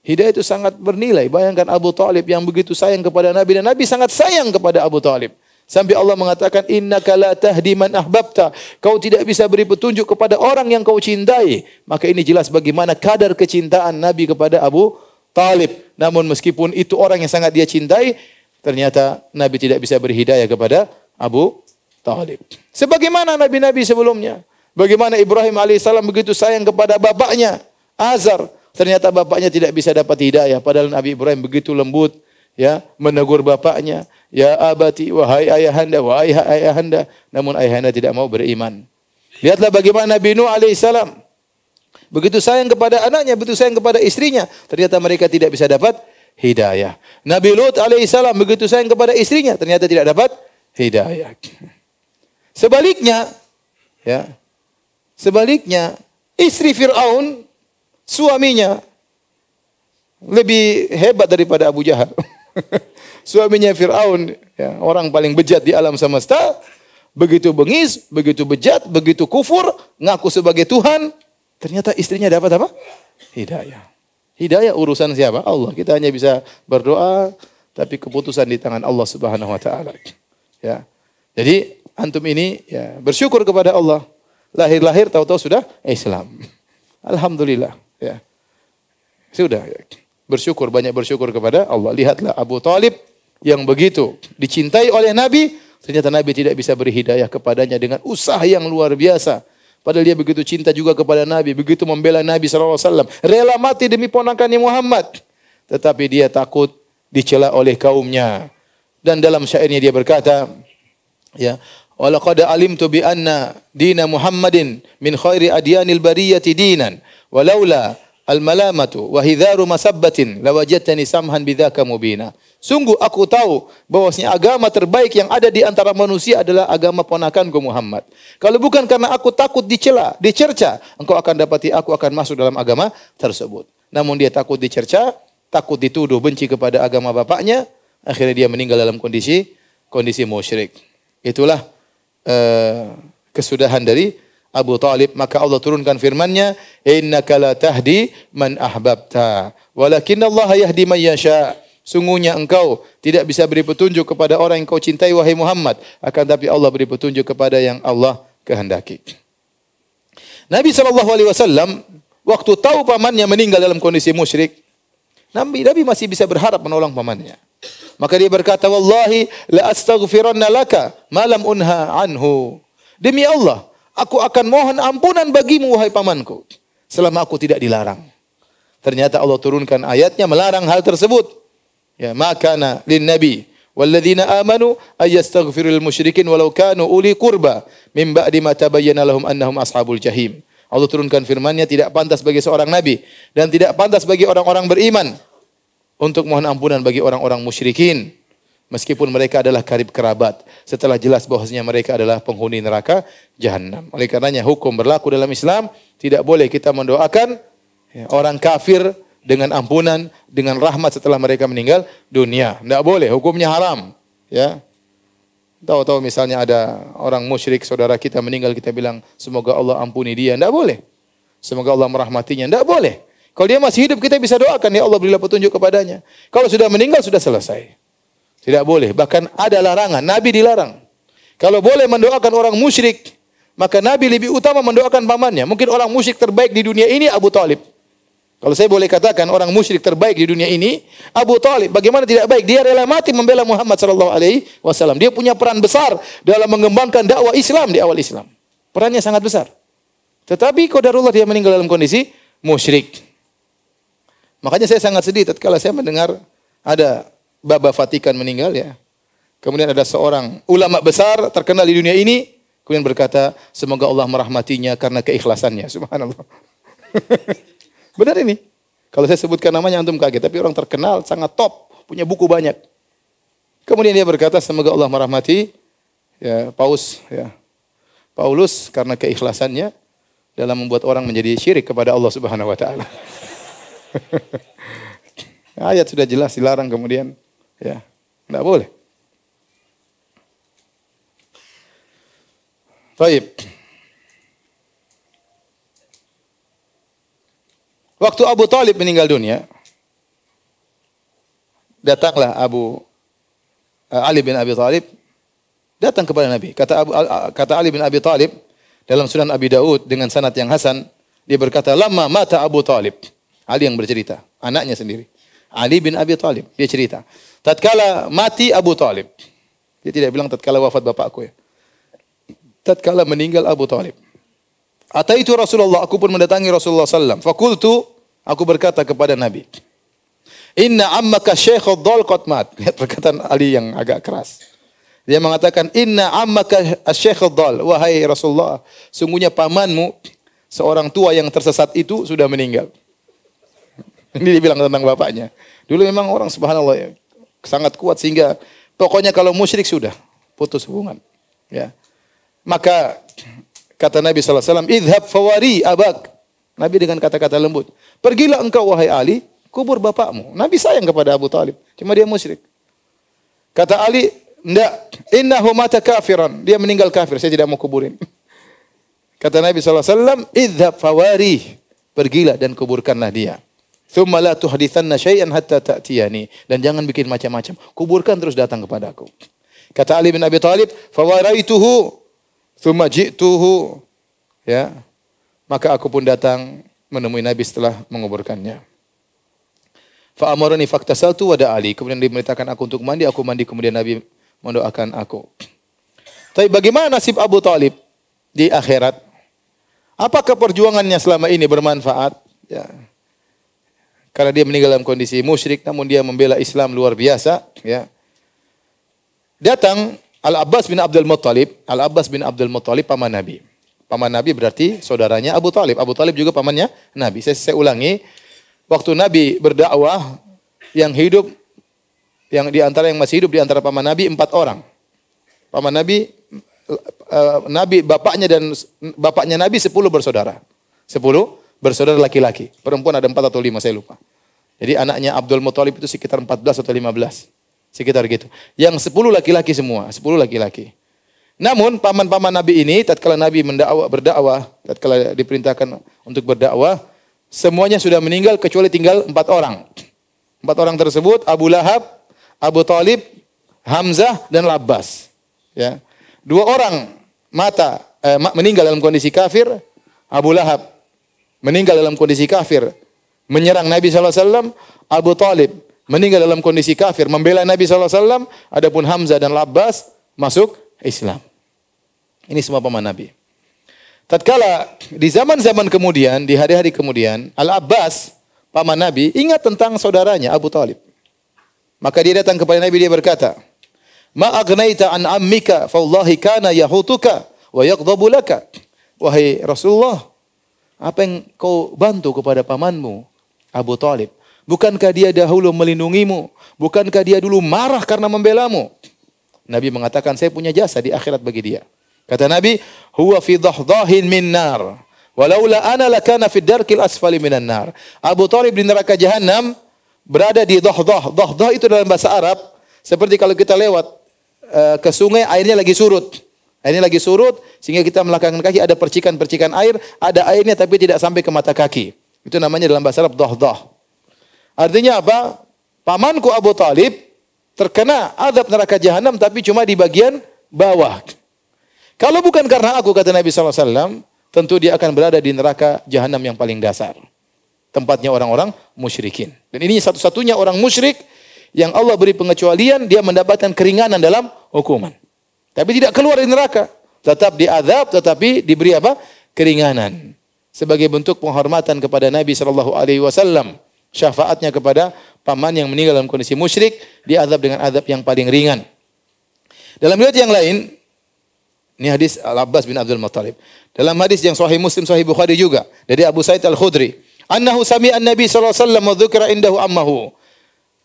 Hidayah itu sangat bernilai. Bayangkan Abu Talib yang begitu sayang kepada Nabi dan Nabi sangat sayang kepada Abu Talib. Sampai Allah mengatakan inna la tahdi man ahbabta. Kau tidak bisa beri petunjuk kepada orang yang kau cintai. Maka ini jelas bagaimana kadar kecintaan Nabi kepada Abu Talib. Namun meskipun itu orang yang sangat dia cintai, ternyata Nabi tidak bisa beri hidayah kepada Abu Talib. Sebagaimana Nabi-Nabi sebelumnya. Bagaimana Ibrahim alaihissalam begitu sayang kepada bapaknya, Azar. Ternyata bapaknya tidak bisa dapat hidayah. Padahal Nabi Ibrahim begitu lembut, ya menegur bapaknya, ya abati wahai ayahanda, wahai ayahanda, namun ayahanda tidak mau beriman. Lihatlah bagaimana Nabi Nuh alaihissalam begitu sayang kepada anaknya, begitu sayang kepada istrinya, ternyata mereka tidak bisa dapat hidayah. Nabi Lut alaihissalam begitu sayang kepada istrinya, ternyata tidak dapat hidayah. Sebaliknya, ya. Sebaliknya, istri Firaun suaminya lebih hebat daripada Abu Jahal. (laughs) (laughs) Suaminya Fir'aun, ya, orang paling bejat di alam semesta, begitu bengis, begitu bejat, begitu kufur, ngaku sebagai Tuhan, ternyata istrinya dapat apa? Hidayah. Hidayah urusan siapa? Allah. Kita hanya bisa berdoa, tapi keputusan di tangan Allah Subhanahu wa taala. Ya. Jadi antum ini ya bersyukur kepada Allah. Lahir-lahir tahu-tahu sudah Islam. (laughs) Alhamdulillah, ya. Sudah. Ya bersyukur, banyak bersyukur kepada Allah. Lihatlah Abu Talib yang begitu dicintai oleh Nabi, ternyata Nabi tidak bisa beri hidayah kepadanya dengan usaha yang luar biasa. Padahal dia begitu cinta juga kepada Nabi, begitu membela Nabi SAW. Rela mati demi ponakannya Muhammad. Tetapi dia takut dicela oleh kaumnya. Dan dalam syairnya dia berkata, ya, Walaqad alimtu bi anna dina Muhammadin min khairi adyanil bariyati dinan walaula Al-malamatu wa hidharu masabbatin lawajatani samhan bidzaka mubina. Sungguh aku tahu bahwasanya agama terbaik yang ada di antara manusia adalah agama ponakanku Muhammad. Kalau bukan karena aku takut dicela, dicerca, engkau akan dapati aku akan masuk dalam agama tersebut. Namun dia takut dicerca, takut dituduh benci kepada agama bapaknya, akhirnya dia meninggal dalam kondisi kondisi musyrik. Itulah uh, kesudahan dari Abu Talib, maka Allah turunkan firman-Nya, Inna la tahdi man ahbabta, walakin Allah yahdi man yasha." Sungguhnya engkau tidak bisa beri petunjuk kepada orang yang kau cintai wahai Muhammad, akan tapi Allah beri petunjuk kepada yang Allah kehendaki. Nabi saw. waktu tahu pamannya meninggal dalam kondisi musyrik, Nabi Nabi masih bisa berharap menolong pamannya. Maka dia berkata, "Wallahi la astaghfiranna laka unha anhu." Demi Allah, Aku akan mohon ampunan bagimu wahai pamanku. Selama aku tidak dilarang. Ternyata Allah turunkan ayatnya melarang hal tersebut. Ya, makana lin nabi walladzina amanu ayastaghfirul musyrikin walau kanu uli qurba min ba'di ma tabayyana lahum annahum ashabul jahim. Allah turunkan firman-Nya tidak pantas bagi seorang nabi dan tidak pantas bagi orang-orang beriman untuk mohon ampunan bagi orang-orang musyrikin Meskipun mereka adalah karib kerabat. Setelah jelas bahwasanya mereka adalah penghuni neraka jahanam. Oleh karenanya hukum berlaku dalam Islam. Tidak boleh kita mendoakan ya, orang kafir dengan ampunan, dengan rahmat setelah mereka meninggal dunia. Tidak boleh, hukumnya haram. Ya, Tahu-tahu misalnya ada orang musyrik saudara kita meninggal kita bilang semoga Allah ampuni dia. Tidak boleh. Semoga Allah merahmatinya. Tidak boleh. Kalau dia masih hidup kita bisa doakan ya Allah berilah petunjuk kepadanya. Kalau sudah meninggal sudah selesai. Tidak boleh. Bahkan ada larangan. Nabi dilarang. Kalau boleh mendoakan orang musyrik, maka Nabi lebih utama mendoakan pamannya. Mungkin orang musyrik terbaik di dunia ini Abu Talib. Kalau saya boleh katakan orang musyrik terbaik di dunia ini Abu Talib. Bagaimana tidak baik? Dia rela mati membela Muhammad Shallallahu Alaihi Wasallam. Dia punya peran besar dalam mengembangkan dakwah Islam di awal Islam. Perannya sangat besar. Tetapi kodarullah dia meninggal dalam kondisi musyrik. Makanya saya sangat sedih tatkala saya mendengar ada Baba Fatikan meninggal ya. Kemudian ada seorang ulama besar terkenal di dunia ini kemudian berkata semoga Allah merahmatinya karena keikhlasannya. Subhanallah. (laughs) Benar ini. Kalau saya sebutkan namanya antum kaget tapi orang terkenal sangat top, punya buku banyak. Kemudian dia berkata semoga Allah merahmati ya Paus ya. Paulus karena keikhlasannya dalam membuat orang menjadi syirik kepada Allah Subhanahu wa taala. (laughs) Ayat sudah jelas dilarang kemudian Ya, tidak boleh. Baik. Waktu Abu Talib meninggal dunia, datanglah Abu eh, Ali bin Abi Talib datang kepada Nabi. Kata, Abu, kata Ali bin Abi Talib dalam Sunan Abi Daud dengan sanad yang hasan, dia berkata, "Lama mata Abu Talib." Ali yang bercerita, anaknya sendiri. Ali bin Abi Talib, dia cerita tatkala mati Abu Talib. Dia tidak bilang tatkala wafat bapakku ya. Tatkala meninggal Abu Talib. atau itu Rasulullah, aku pun mendatangi Rasulullah sallam. Fakultu, aku berkata kepada Nabi. Inna ammaka syekh dhal qad mat. (laughs) Lihat perkataan Ali yang agak keras. Dia mengatakan, Inna ammaka syekh dhal. Wahai Rasulullah, sungguhnya pamanmu, seorang tua yang tersesat itu sudah meninggal. (laughs) Ini dibilang tentang bapaknya. Dulu memang orang subhanallah ya sangat kuat sehingga pokoknya kalau musyrik sudah putus hubungan. Ya. Maka kata Nabi SAW, idhab fawari abak. Nabi dengan kata-kata lembut. Pergilah engkau wahai Ali, kubur bapakmu. Nabi sayang kepada Abu Talib. Cuma dia musyrik. Kata Ali, tidak innahu mata kafiran. Dia meninggal kafir, saya tidak mau kuburin. (laughs) Kata Nabi SAW, idhab fawari. Pergilah dan kuburkanlah dia. Thumma la tuhdithanna syai'an hatta ta'tiyani. Dan jangan bikin macam-macam. Kuburkan terus datang kepadaku. Kata Ali bin Abi Talib, "Fawaraituhu thumma ji'tuhu." Ya. Maka aku pun datang menemui Nabi setelah menguburkannya. Fa'amorani faktasaltu wada Ali. Kemudian diberitakan aku untuk mandi, aku mandi kemudian Nabi mendoakan aku. Tapi bagaimana nasib Abu Talib di akhirat? Apakah perjuangannya selama ini bermanfaat? Ya karena dia meninggal dalam kondisi musyrik namun dia membela Islam luar biasa ya. Datang Al Abbas bin Abdul Muthalib, Al Abbas bin Abdul Muthalib paman Nabi. Paman Nabi berarti saudaranya Abu Talib. Abu Talib juga pamannya Nabi. Saya, saya ulangi, waktu Nabi berdakwah yang hidup yang di antara yang masih hidup di antara paman Nabi empat orang. Paman Nabi eh, Nabi bapaknya dan bapaknya Nabi sepuluh bersaudara. Sepuluh bersaudara laki-laki. Perempuan ada empat atau lima, saya lupa. Jadi anaknya Abdul Muthalib itu sekitar 14 atau 15. Sekitar gitu. Yang sepuluh laki-laki semua, sepuluh laki-laki. Namun paman-paman Nabi ini tatkala Nabi mendakwah berdakwah, tatkala diperintahkan untuk berdakwah, semuanya sudah meninggal kecuali tinggal empat orang. Empat orang tersebut Abu Lahab, Abu Talib, Hamzah dan Labbas. Ya. Dua orang mata eh, meninggal dalam kondisi kafir, Abu Lahab meninggal dalam kondisi kafir. Menyerang Nabi SAW, Abu Talib meninggal dalam kondisi kafir. Membela Nabi SAW, adapun Hamzah dan Labbas masuk Islam. Ini semua paman Nabi. Tatkala di zaman-zaman kemudian, di hari-hari kemudian, Al-Abbas, paman Nabi, ingat tentang saudaranya Abu Talib. Maka dia datang kepada Nabi, dia berkata, Ma agnaita an ammika, faulahi kana yahutuka, wa yaqdabu laka. Wahai Rasulullah, apa yang kau bantu kepada pamanmu Abu Talib? Bukankah dia dahulu melindungimu? Bukankah dia dulu marah karena membelamu? Nabi mengatakan, saya punya jasa di akhirat bagi dia. Kata Nabi, huwa fi dhahdahin min nar. Walaula ana lakana fi darkil asfali minan nar. Abu Talib di neraka jahanam berada di dhahdah. Dhahdah itu dalam bahasa Arab seperti kalau kita lewat eh, ke sungai airnya lagi surut. Ini lagi surut sehingga kita melakukan kaki ada percikan-percikan air, ada airnya tapi tidak sampai ke mata kaki. Itu namanya dalam bahasa Arab dohdoh. Artinya apa? Pamanku Abu Talib terkena adab neraka jahanam tapi cuma di bagian bawah. Kalau bukan karena aku kata Nabi SAW, tentu dia akan berada di neraka jahanam yang paling dasar. Tempatnya orang-orang musyrikin. Dan ini satu-satunya orang musyrik yang Allah beri pengecualian, dia mendapatkan keringanan dalam hukuman. Tapi tidak keluar dari neraka. Tetap diadab, tetapi diberi apa? Keringanan. Sebagai bentuk penghormatan kepada Nabi Shallallahu Alaihi Wasallam. Syafaatnya kepada paman yang meninggal dalam kondisi musyrik. Diadab dengan adab yang paling ringan. Dalam riwayat yang lain, ini hadis Al-Abbas bin Abdul Muttalib. Dalam hadis yang sahih Muslim, sahih Bukhari juga. Dari Abu Said Al-Khudri. Annahu sami'an Nabi Shallallahu alaihi wasallam wa indahu ammahu.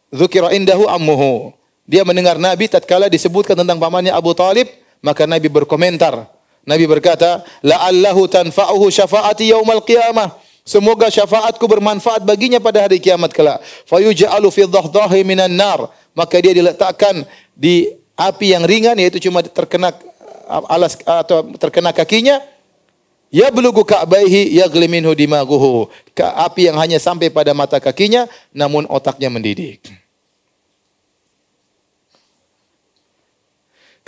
Dzukira indahu ammuhu. Dia mendengar Nabi tatkala disebutkan tentang pamannya Abu Talib, maka Nabi berkomentar. Nabi berkata, La Allahu tanfa'uhu syafa'ati yaumal qiyamah." Semoga syafaatku bermanfaat baginya pada hari kiamat kelak. Fayuj'alu fi dhahdhahi minan nar. Maka dia diletakkan di api yang ringan yaitu cuma terkena uh, alas atau terkena kakinya Ya belugu ka'baihi ya minhu dimaguhu. Api yang hanya sampai pada mata kakinya namun otaknya mendidih.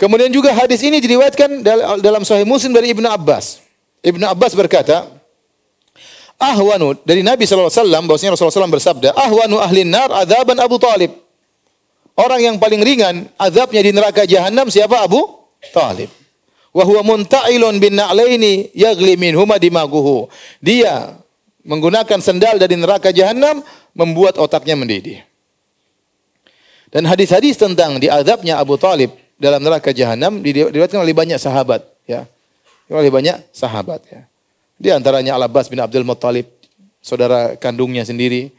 Kemudian juga hadis ini diriwayatkan dalam Sahih Muslim dari Ibnu Abbas. Ibnu Abbas berkata, ahwanu dari Nabi SAW bahwasanya Rasulullah SAW bersabda, ahwanu ahli nar adzaban Abu Talib. Orang yang paling ringan azabnya di neraka jahanam siapa Abu Talib. Wa huwa muntailun bin na'laini yaghli minhuma dimaguhu. Dia menggunakan sendal dari neraka jahanam membuat otaknya mendidih. Dan hadis-hadis tentang diazabnya Abu Talib dalam neraka jahanam diriwayatkan oleh banyak sahabat ya. Oleh banyak sahabat ya. Di antaranya Al-Abbas bin Abdul Muthalib saudara kandungnya sendiri,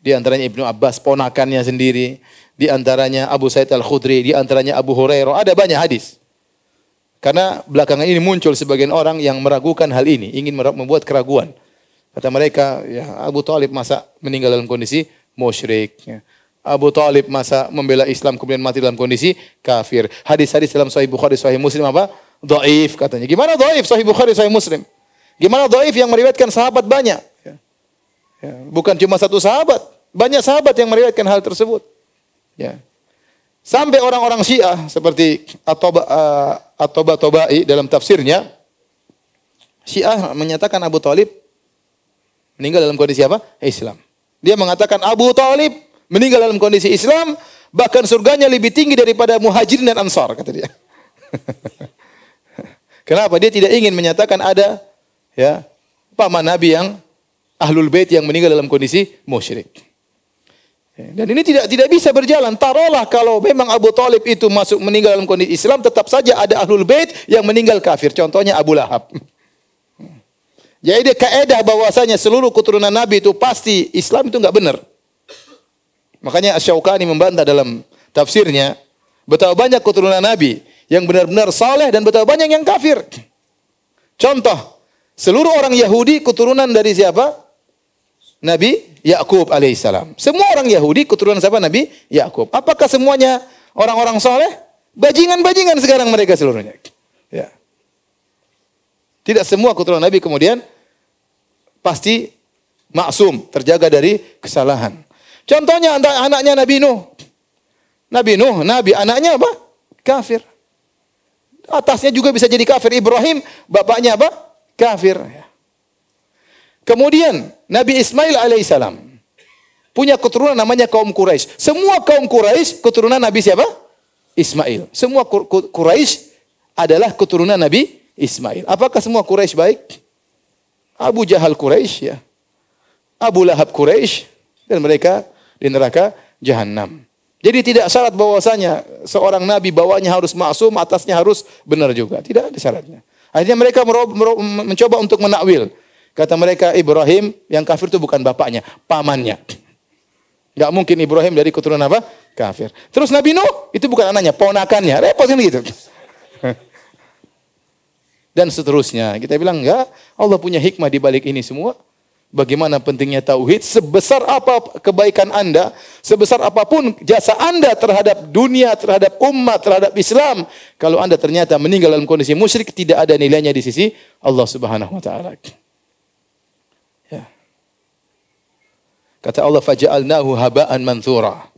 di antaranya Ibnu Abbas ponakannya sendiri, di antaranya Abu Said Al-Khudri, di antaranya Abu Hurairah, ada banyak hadis. Karena belakangan ini muncul sebagian orang yang meragukan hal ini, ingin membuat keraguan. Kata mereka, ya Abu Thalib masa meninggal dalam kondisi musyrik. Ya. Abu Talib masa membela Islam kemudian mati dalam kondisi kafir. Hadis-hadis dalam Sahih Bukhari, Sahih Muslim apa? Doif katanya. Gimana doif Sahih Bukhari, Sahih Muslim? Gimana doif yang meriwayatkan sahabat banyak? Ya. ya. Bukan cuma satu sahabat, banyak sahabat yang meriwayatkan hal tersebut. Ya. Sampai orang-orang Syiah seperti Atoba uh, atau Atoba Tobai dalam tafsirnya Syiah menyatakan Abu Talib meninggal dalam kondisi apa? Islam. Dia mengatakan Abu Talib meninggal dalam kondisi Islam, bahkan surganya lebih tinggi daripada muhajirin dan ansar, kata dia. (laughs) Kenapa? Dia tidak ingin menyatakan ada ya paman Nabi yang ahlul bait yang meninggal dalam kondisi musyrik. Ya, dan ini tidak tidak bisa berjalan. Taruhlah kalau memang Abu Talib itu masuk meninggal dalam kondisi Islam, tetap saja ada ahlul bait yang meninggal kafir. Contohnya Abu Lahab. Jadi kaedah bahwasanya seluruh keturunan Nabi itu pasti Islam itu nggak benar. Makanya Asyaukani membantah dalam tafsirnya betapa banyak keturunan Nabi yang benar-benar saleh dan betapa banyak yang kafir. Contoh, seluruh orang Yahudi keturunan dari siapa? Nabi Yakub alaihissalam. Semua orang Yahudi keturunan siapa? Nabi Yakub. Apakah semuanya orang-orang soleh? Bajingan-bajingan sekarang mereka seluruhnya. Ya. Tidak semua keturunan Nabi kemudian pasti maksum, terjaga dari kesalahan. Contohnya anaknya Nabi Nuh. Nabi Nuh, Nabi anaknya apa? Kafir. Atasnya juga bisa jadi kafir. Ibrahim, bapaknya apa? Kafir. Ya. Kemudian Nabi Ismail alaihissalam punya keturunan namanya kaum Quraisy. Semua kaum Quraisy keturunan Nabi siapa? Ismail. Semua Quraisy adalah keturunan Nabi Ismail. Apakah semua Quraisy baik? Abu Jahal Quraisy ya. Abu Lahab Quraisy dan mereka di neraka jahanam. Jadi tidak syarat bahwasanya seorang nabi bawahnya harus maksum, atasnya harus benar juga. Tidak ada syaratnya. Akhirnya mereka mencoba untuk menakwil. Kata mereka Ibrahim yang kafir itu bukan bapaknya, pamannya. Gak mungkin Ibrahim dari keturunan apa? Kafir. Terus Nabi Nuh itu bukan anaknya, ponakannya. Repot kan gitu. (laughs) Dan seterusnya. Kita bilang enggak, Allah punya hikmah di balik ini semua. Bagaimana pentingnya tauhid? Sebesar apa kebaikan Anda, sebesar apapun jasa Anda terhadap dunia, terhadap umat, terhadap Islam, kalau Anda ternyata meninggal dalam kondisi musyrik tidak ada nilainya di sisi Allah Subhanahu wa taala. Ya. Kata Allah faj'alnahu haba'an manthura.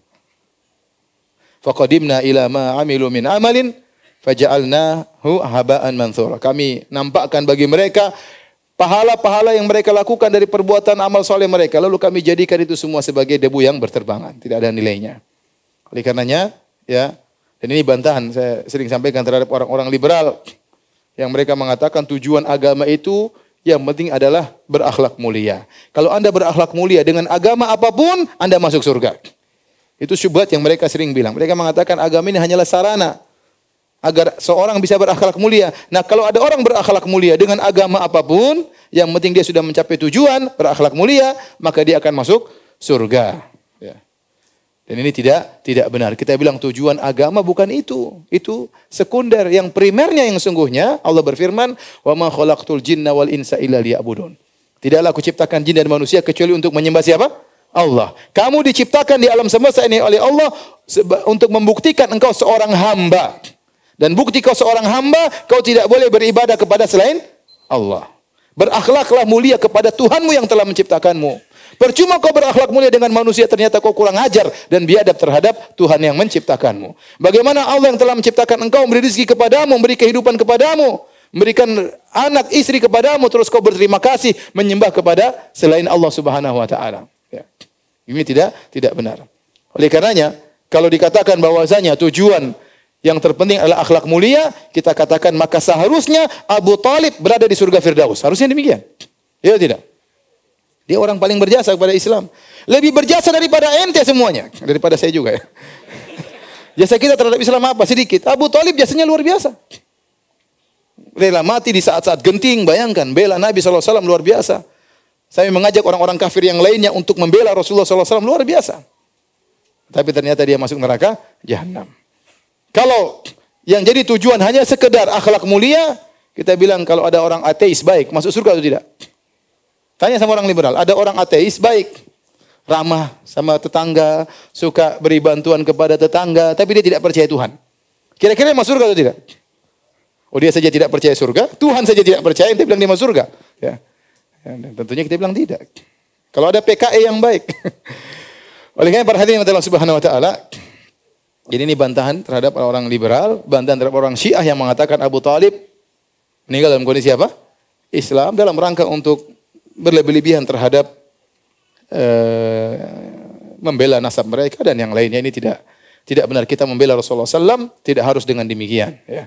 Faqadimna ila ma amilu min amalin faj'alnahu haba'an manthura. Kami nampakkan bagi mereka pahala-pahala yang mereka lakukan dari perbuatan amal soleh mereka. Lalu kami jadikan itu semua sebagai debu yang berterbangan, tidak ada nilainya. Oleh karenanya, ya, dan ini bantahan saya sering sampaikan terhadap orang-orang liberal yang mereka mengatakan tujuan agama itu yang penting adalah berakhlak mulia. Kalau Anda berakhlak mulia dengan agama apapun, Anda masuk surga. Itu syubhat yang mereka sering bilang. Mereka mengatakan agama ini hanyalah sarana agar seorang bisa berakhlak mulia. Nah, kalau ada orang berakhlak mulia dengan agama apapun, yang penting dia sudah mencapai tujuan berakhlak mulia, maka dia akan masuk surga. Ya. Dan ini tidak tidak benar. Kita bilang tujuan agama bukan itu. Itu sekunder. Yang primernya yang sungguhnya Allah berfirman, "Wa ma khalaqtul jinna wal insa illa liya'budun." Tidaklah aku ciptakan jin dan manusia kecuali untuk menyembah siapa? Allah. Kamu diciptakan di alam semesta ini oleh Allah untuk membuktikan engkau seorang hamba. Dan bukti kau seorang hamba, kau tidak boleh beribadah kepada selain Allah. Berakhlaklah mulia kepada Tuhanmu yang telah menciptakanmu. Percuma kau berakhlak mulia dengan manusia ternyata kau kurang ajar dan biadab terhadap Tuhan yang menciptakanmu. Bagaimana Allah yang telah menciptakan engkau memberi rezeki kepadamu, memberi kehidupan kepadamu, memberikan anak istri kepadamu terus kau berterima kasih menyembah kepada selain Allah Subhanahu wa taala. Ya. Ini tidak tidak benar. Oleh karenanya, kalau dikatakan bahwasanya tujuan yang terpenting adalah akhlak mulia. Kita katakan maka seharusnya Abu Talib berada di surga Firdaus. Harusnya demikian. Ya tidak? Dia orang paling berjasa kepada Islam. Lebih berjasa daripada ente semuanya. Daripada saya juga ya. (laughs) Jasa kita terhadap Islam apa? Sedikit. Abu Talib jasanya luar biasa. Rela mati di saat-saat genting. Bayangkan. Bela Nabi SAW luar biasa. Saya mengajak orang-orang kafir yang lainnya untuk membela Rasulullah SAW luar biasa. Tapi ternyata dia masuk neraka jahanam. Kalau yang jadi tujuan hanya sekedar akhlak mulia, kita bilang kalau ada orang ateis baik, masuk surga atau tidak? Tanya sama orang liberal, ada orang ateis baik, ramah sama tetangga, suka beri bantuan kepada tetangga, tapi dia tidak percaya Tuhan. Kira-kira masuk surga atau tidak? Oh dia saja tidak percaya surga, Tuhan saja tidak percaya, dia bilang dia masuk surga. Ya. ya tentunya kita bilang tidak. Kalau ada PKE yang baik. (laughs) Oleh karena perhatian Allah Subhanahu wa taala, jadi ini bantahan terhadap orang liberal, bantahan terhadap orang Syiah yang mengatakan Abu Talib meninggal dalam kondisi apa? Islam dalam rangka untuk berlebih-lebihan terhadap uh, membela nasab mereka dan yang lainnya ini tidak tidak benar kita membela Rasulullah SAW tidak harus dengan demikian. Ya.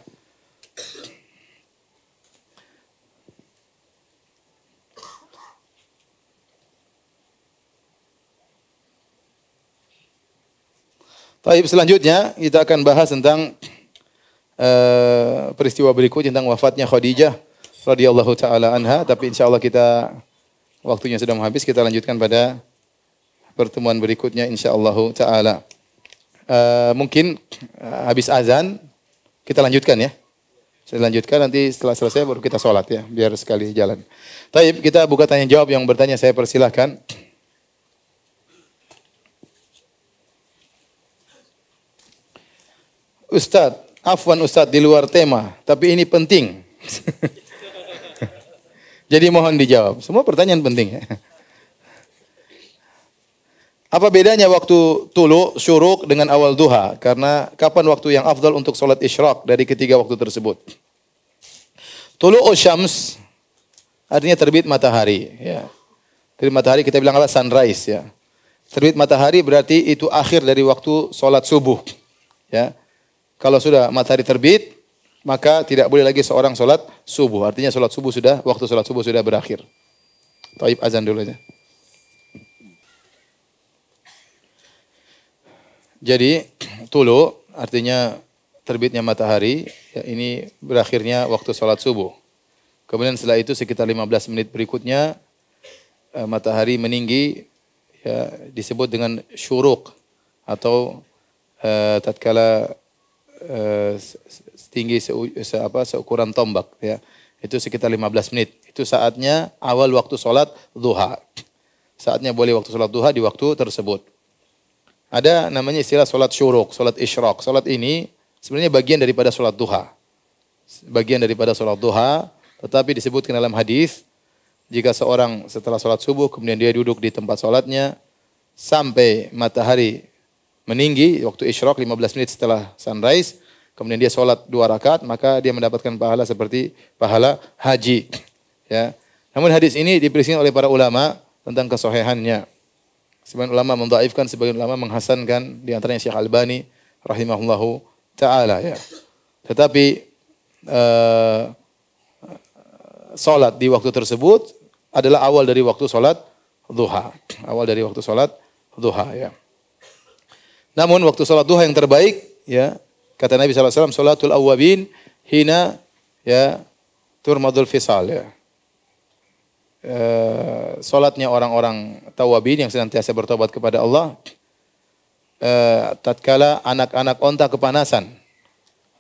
Taib selanjutnya kita akan bahas tentang uh, peristiwa berikut tentang wafatnya Khadijah radhiyallahu taala anha tapi insyaallah kita waktunya sudah habis kita lanjutkan pada pertemuan berikutnya insyaallah taala. Uh, mungkin uh, habis azan kita lanjutkan ya. Saya lanjutkan nanti setelah selesai baru kita sholat ya biar sekali jalan. Taib kita buka tanya jawab yang bertanya saya persilahkan. Ustadz, afwan Ustadz di luar tema, tapi ini penting. (laughs) Jadi mohon dijawab. Semua pertanyaan penting. Ya. Apa bedanya waktu tulu, syuruk dengan awal duha? Karena kapan waktu yang afdal untuk sholat isyraq dari ketiga waktu tersebut? Tulu syams artinya terbit matahari. Ya. Terbit matahari kita bilang apa? Sunrise ya. Terbit matahari berarti itu akhir dari waktu sholat subuh. Ya. Kalau sudah matahari terbit, maka tidak boleh lagi seorang sholat subuh. Artinya sholat subuh sudah, waktu sholat subuh sudah berakhir. Taib azan dulu aja. Jadi tulu artinya terbitnya matahari, ya ini berakhirnya waktu sholat subuh. Kemudian setelah itu sekitar 15 menit berikutnya eh, matahari meninggi ya disebut dengan syuruk atau eh, tatkala Eh, setinggi se, se, apa, seukuran tombak ya. Itu sekitar 15 menit. Itu saatnya awal waktu sholat duha. Saatnya boleh waktu sholat duha di waktu tersebut. Ada namanya istilah sholat syuruk, sholat isyrok. Sholat ini sebenarnya bagian daripada sholat duha. Bagian daripada sholat duha, tetapi disebutkan dalam hadis jika seorang setelah sholat subuh kemudian dia duduk di tempat sholatnya sampai matahari meninggi waktu isyrok 15 menit setelah sunrise, kemudian dia sholat dua rakaat, maka dia mendapatkan pahala seperti pahala haji. Ya. Namun hadis ini diperisikan oleh para ulama tentang kesohihannya Sebagian ulama mendaifkan, sebagian ulama menghasankan, di antaranya Syekh Albani rahimahullahu taala ya. Tetapi uh, sholat di waktu tersebut adalah awal dari waktu sholat duha. Awal dari waktu sholat duha ya. Namun waktu sholat duha yang terbaik, ya kata Nabi SAW, sholatul awwabin hina ya turmadul fisal ya. E, eh, sholatnya orang-orang tawabin yang senantiasa bertobat kepada Allah e, tatkala anak-anak onta kepanasan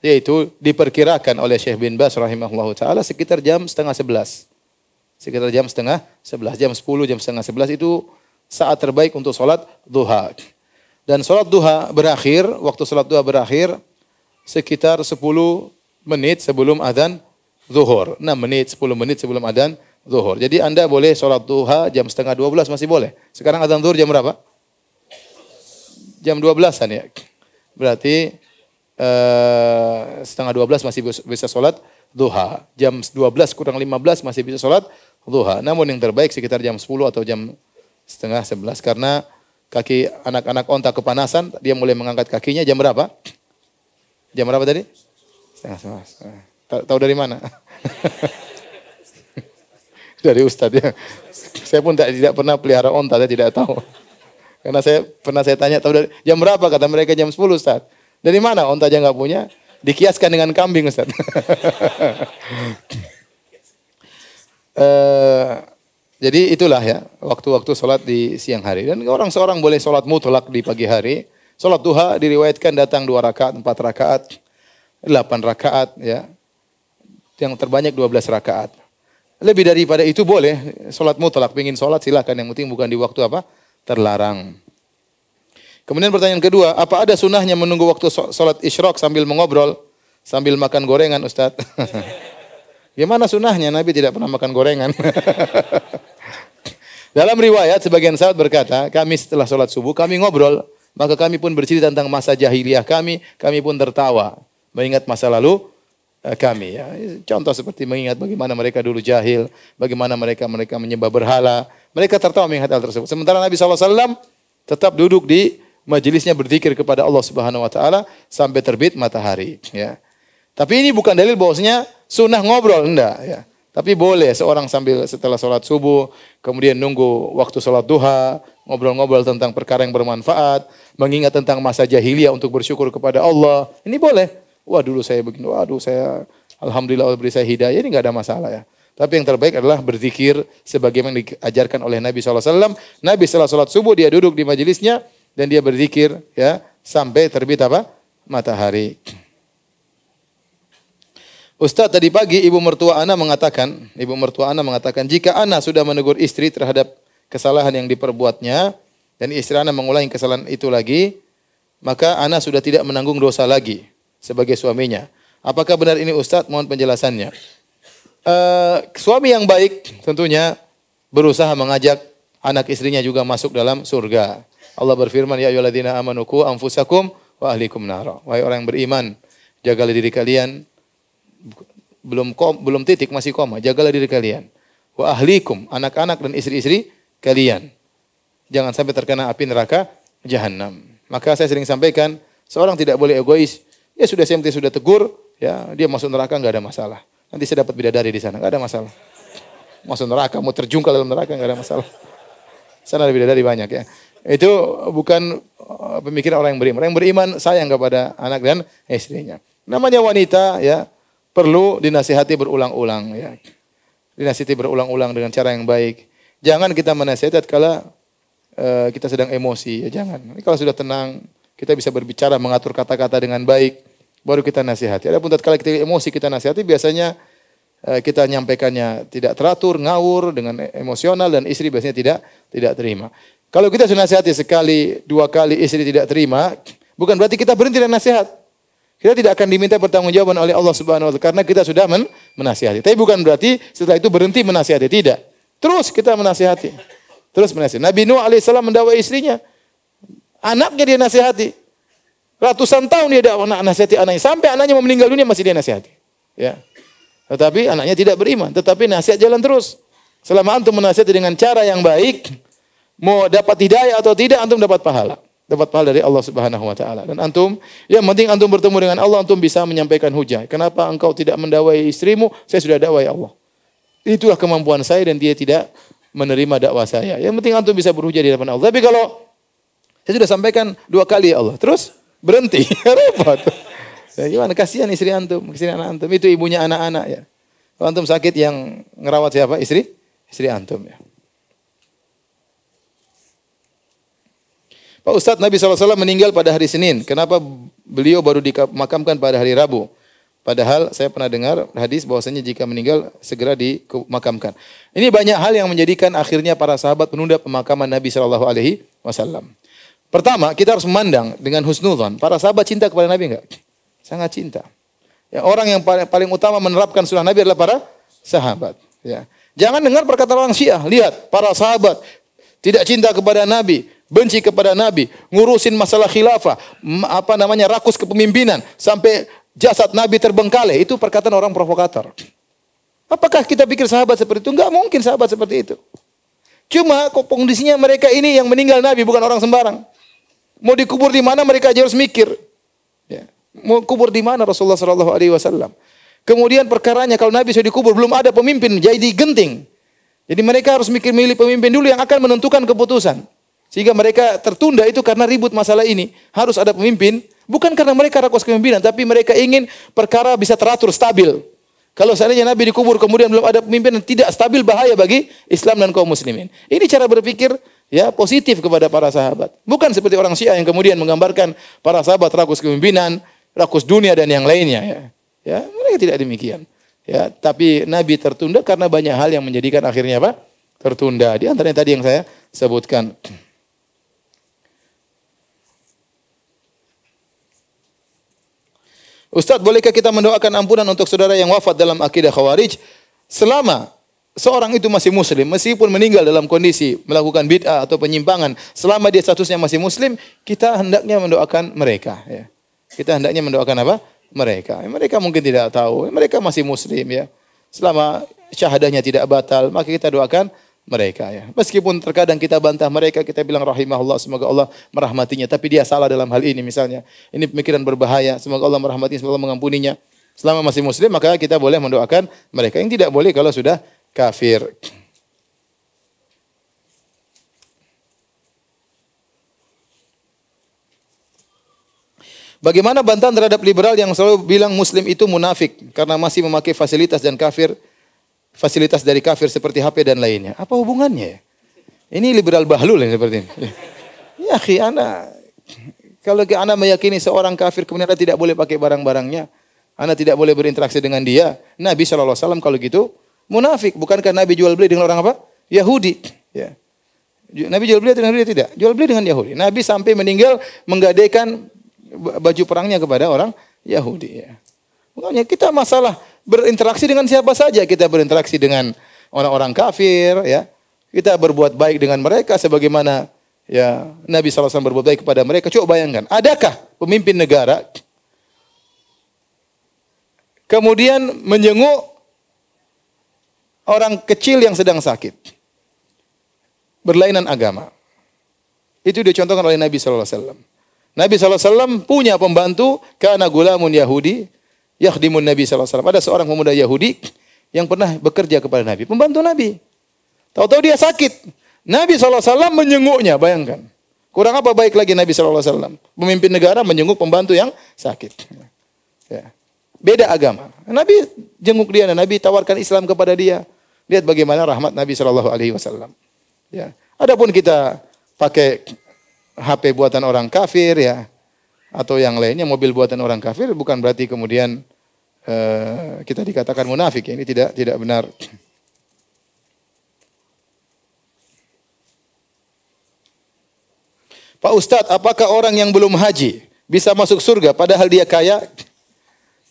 yaitu diperkirakan oleh Syekh bin Bas rahimahullahu taala sekitar jam setengah sebelas sekitar jam setengah sebelas jam sepuluh jam setengah sebelas itu saat terbaik untuk sholat duha dan sholat duha berakhir, waktu sholat duha berakhir sekitar 10 menit sebelum adzan zuhur. 6 menit, 10 menit sebelum adzan zuhur. Jadi Anda boleh sholat duha jam setengah 12 masih boleh. Sekarang adzan zuhur jam berapa? Jam 12-an ya. Berarti eh, setengah 12 masih bisa sholat duha. Jam 12 kurang 15 masih bisa sholat duha. Namun yang terbaik sekitar jam 10 atau jam setengah 11 karena kaki anak-anak onta kepanasan, dia mulai mengangkat kakinya jam berapa? Jam berapa tadi? Tahu dari mana? (laughs) dari Ustadz ya. Saya pun tak, tidak pernah pelihara onta, saya tidak tahu. Karena saya pernah saya tanya, tahu dari jam berapa? Kata mereka jam 10 Ustaz. Dari mana onta aja nggak punya? Dikiaskan dengan kambing Ustaz. uh, (laughs) Jadi itulah ya, waktu-waktu sholat di siang hari. Dan orang seorang boleh sholat mutlak di pagi hari. Sholat duha diriwayatkan datang dua rakaat, empat rakaat, delapan rakaat ya. Yang terbanyak dua belas rakaat. Lebih daripada itu boleh sholat mutlak. Pingin sholat silahkan, yang penting bukan di waktu apa? Terlarang. Kemudian pertanyaan kedua, apa ada sunnahnya menunggu waktu sholat isyrok sambil mengobrol, sambil makan gorengan Ustadz? (laughs) Gimana ya, mana sunnahnya Nabi tidak pernah makan gorengan. (laughs) Dalam riwayat sebagian sahabat berkata, kami setelah sholat subuh kami ngobrol, maka kami pun bercerita tentang masa jahiliyah kami, kami pun tertawa mengingat masa lalu eh, kami. Ya. Contoh seperti mengingat bagaimana mereka dulu jahil, bagaimana mereka mereka menyembah berhala. Mereka tertawa mengingat hal tersebut. Sementara Nabi SAW tetap duduk di majelisnya berzikir kepada Allah Subhanahu Wa Taala sampai terbit matahari. Ya. Tapi ini bukan dalil bahwasanya sunnah ngobrol, enggak ya. Tapi boleh seorang sambil setelah sholat subuh, kemudian nunggu waktu sholat duha, ngobrol-ngobrol tentang perkara yang bermanfaat, mengingat tentang masa jahiliyah untuk bersyukur kepada Allah. Ini boleh. Wah dulu saya begini, waduh saya Alhamdulillah Allah beri saya hidayah, ini nggak ada masalah ya. Tapi yang terbaik adalah berzikir sebagaimana diajarkan oleh Nabi SAW. Nabi setelah sholat subuh dia duduk di majelisnya dan dia berzikir ya sampai terbit apa? Matahari. Ustaz tadi pagi ibu mertua Ana mengatakan, ibu mertua Ana mengatakan jika Ana sudah menegur istri terhadap kesalahan yang diperbuatnya dan istri Ana mengulangi kesalahan itu lagi, maka Ana sudah tidak menanggung dosa lagi sebagai suaminya. Apakah benar ini Ustaz? Mohon penjelasannya. Uh, suami yang baik tentunya berusaha mengajak anak istrinya juga masuk dalam surga. Allah berfirman, Ya ayyuhalladzina amanuku anfusakum wa ahlikum nara. Wahai orang yang beriman, jagalah diri kalian, belum kom, belum titik masih koma. Jagalah diri kalian. Wa ahlikum, anak-anak dan istri-istri kalian. Jangan sampai terkena api neraka jahanam. Maka saya sering sampaikan, seorang tidak boleh egois. Ya sudah saya sudah tegur, ya dia masuk neraka nggak ada masalah. Nanti saya dapat bidadari di sana, nggak ada masalah. Masuk neraka, mau terjungkal dalam neraka nggak ada masalah. Sana ada bidadari banyak ya. Itu bukan eh, pemikiran orang yang beriman. Orang yang beriman sayang kepada anak dan istrinya. Namanya wanita ya, perlu dinasihati berulang-ulang ya. Dinasihati berulang-ulang dengan cara yang baik. Jangan kita menasihati kalau uh, eh, kita sedang emosi, ya jangan. Ini kalau sudah tenang, kita bisa berbicara, mengatur kata-kata dengan baik, baru kita nasihati. Adapun tatkala kita emosi kita nasihati biasanya uh, kita nyampaikannya tidak teratur, ngawur dengan emosional dan istri biasanya tidak tidak terima. Kalau kita sudah nasihati sekali, dua kali istri tidak terima, bukan berarti kita berhenti dan nasihat. Kita tidak akan diminta pertanggungjawaban oleh Allah Subhanahu wa taala karena kita sudah men menasihati. Tapi bukan berarti setelah itu berhenti menasihati, tidak. Terus kita menasihati. Terus menasihati. Nabi Nuh alaihissalam mendakwa istrinya. Anaknya dia nasihati. Ratusan tahun dia dakwah anak nasihati anaknya sampai anaknya mau meninggal dunia masih dia nasihati. Ya. Tetapi anaknya tidak beriman, tetapi nasihat jalan terus. Selama antum menasihati dengan cara yang baik, mau dapat hidayah atau tidak antum dapat pahala dapat pahala dari Allah Subhanahu wa taala. Dan antum, ya penting antum bertemu dengan Allah, antum bisa menyampaikan hujah. Kenapa engkau tidak mendawai istrimu? Saya sudah dakwai Allah. Itulah kemampuan saya dan dia tidak menerima dakwah saya. Yang penting antum bisa berhujah di hadapan Allah. Tapi kalau saya sudah sampaikan dua kali ya Allah, terus berhenti, (laughs) ya, repot. Ya, gimana? Kasihan istri antum, kasihan anak antum. Itu ibunya anak-anak ya. Kalau antum sakit yang ngerawat siapa? Istri? Istri antum ya. Pak Ustadz, Nabi SAW meninggal pada hari Senin. Kenapa beliau baru dimakamkan pada hari Rabu? Padahal saya pernah dengar hadis bahwasanya jika meninggal segera dimakamkan. Ini banyak hal yang menjadikan akhirnya para sahabat menunda pemakaman Nabi Shallallahu Alaihi Wasallam. Pertama, kita harus memandang dengan husnuzon. Para sahabat cinta kepada Nabi enggak? Sangat cinta. Ya, orang yang paling, paling utama menerapkan sunnah Nabi adalah para sahabat. Ya. Jangan dengar perkataan orang Syiah. Lihat, para sahabat tidak cinta kepada Nabi benci kepada Nabi, ngurusin masalah khilafah, apa namanya rakus kepemimpinan sampai jasad Nabi terbengkalai. Itu perkataan orang provokator. Apakah kita pikir sahabat seperti itu? Enggak mungkin sahabat seperti itu. Cuma kondisinya mereka ini yang meninggal Nabi bukan orang sembarang. Mau dikubur di mana mereka aja harus mikir. Ya. Mau kubur di mana Rasulullah Shallallahu Alaihi Wasallam. Kemudian perkaranya kalau Nabi sudah dikubur belum ada pemimpin jadi genting. Jadi mereka harus mikir milih pemimpin dulu yang akan menentukan keputusan. Sehingga mereka tertunda itu karena ribut masalah ini. Harus ada pemimpin. Bukan karena mereka rakus kepemimpinan, tapi mereka ingin perkara bisa teratur, stabil. Kalau seandainya Nabi dikubur kemudian belum ada pemimpin yang tidak stabil bahaya bagi Islam dan kaum muslimin. Ini cara berpikir ya positif kepada para sahabat. Bukan seperti orang Syiah yang kemudian menggambarkan para sahabat rakus kepemimpinan, rakus dunia dan yang lainnya ya. Ya, mereka tidak demikian. Ya, tapi Nabi tertunda karena banyak hal yang menjadikan akhirnya apa? Tertunda. Di antaranya tadi yang saya sebutkan. Ustaz, bolehkah kita mendoakan ampunan untuk saudara yang wafat dalam akidah khawarij? Selama seorang itu masih muslim, meskipun meninggal dalam kondisi melakukan bid'ah atau penyimpangan, selama dia statusnya masih muslim, kita hendaknya mendoakan mereka. Ya. Kita hendaknya mendoakan apa? Mereka. Ya, mereka mungkin tidak tahu. Ya, mereka masih muslim ya. Selama syahadahnya tidak batal, maka kita doakan mereka mereka ya. Meskipun terkadang kita bantah mereka, kita bilang rahimahullah, semoga Allah merahmatinya. Tapi dia salah dalam hal ini misalnya. Ini pemikiran berbahaya, semoga Allah merahmatinya, semoga Allah mengampuninya. Selama masih muslim maka kita boleh mendoakan mereka. Yang tidak boleh kalau sudah kafir. Bagaimana bantahan terhadap liberal yang selalu bilang muslim itu munafik karena masih memakai fasilitas dan kafir fasilitas dari kafir seperti HP dan lainnya. Apa hubungannya? Ya? Ini liberal bahlul yang seperti ini. Ya, akhi, ana kalau ana meyakini seorang kafir kemudian Anda tidak boleh pakai barang-barangnya, anda tidak boleh berinteraksi dengan dia, Nabi SAW kalau gitu munafik. Bukankah Nabi jual beli dengan orang apa? Yahudi. Ya. Nabi jual beli dengan Yahudi tidak? Jual beli dengan Yahudi. Nabi sampai meninggal menggadaikan baju perangnya kepada orang Yahudi. Ya. Makanya kita masalah berinteraksi dengan siapa saja. Kita berinteraksi dengan orang-orang kafir, ya. Kita berbuat baik dengan mereka sebagaimana ya Nabi SAW berbuat baik kepada mereka. Coba bayangkan, adakah pemimpin negara kemudian menjenguk orang kecil yang sedang sakit. Berlainan agama. Itu dicontohkan oleh Nabi SAW. Nabi SAW punya pembantu, karena gulamun Yahudi, yakhdimun Nabi SAW. Ada seorang pemuda Yahudi yang pernah bekerja kepada Nabi. Pembantu Nabi. Tahu-tahu dia sakit. Nabi SAW menyenguknya, bayangkan. Kurang apa baik lagi Nabi SAW. Pemimpin negara menyenguk pembantu yang sakit. Ya. Beda agama. Nabi jenguk dia dan Nabi tawarkan Islam kepada dia. Lihat bagaimana rahmat Nabi Shallallahu Alaihi Wasallam. Ya. Adapun kita pakai HP buatan orang kafir ya, atau yang lainnya mobil buatan orang kafir bukan berarti kemudian uh, kita dikatakan munafik. Ini tidak tidak benar. Pak Ustadz, apakah orang yang belum haji bisa masuk surga padahal dia kaya?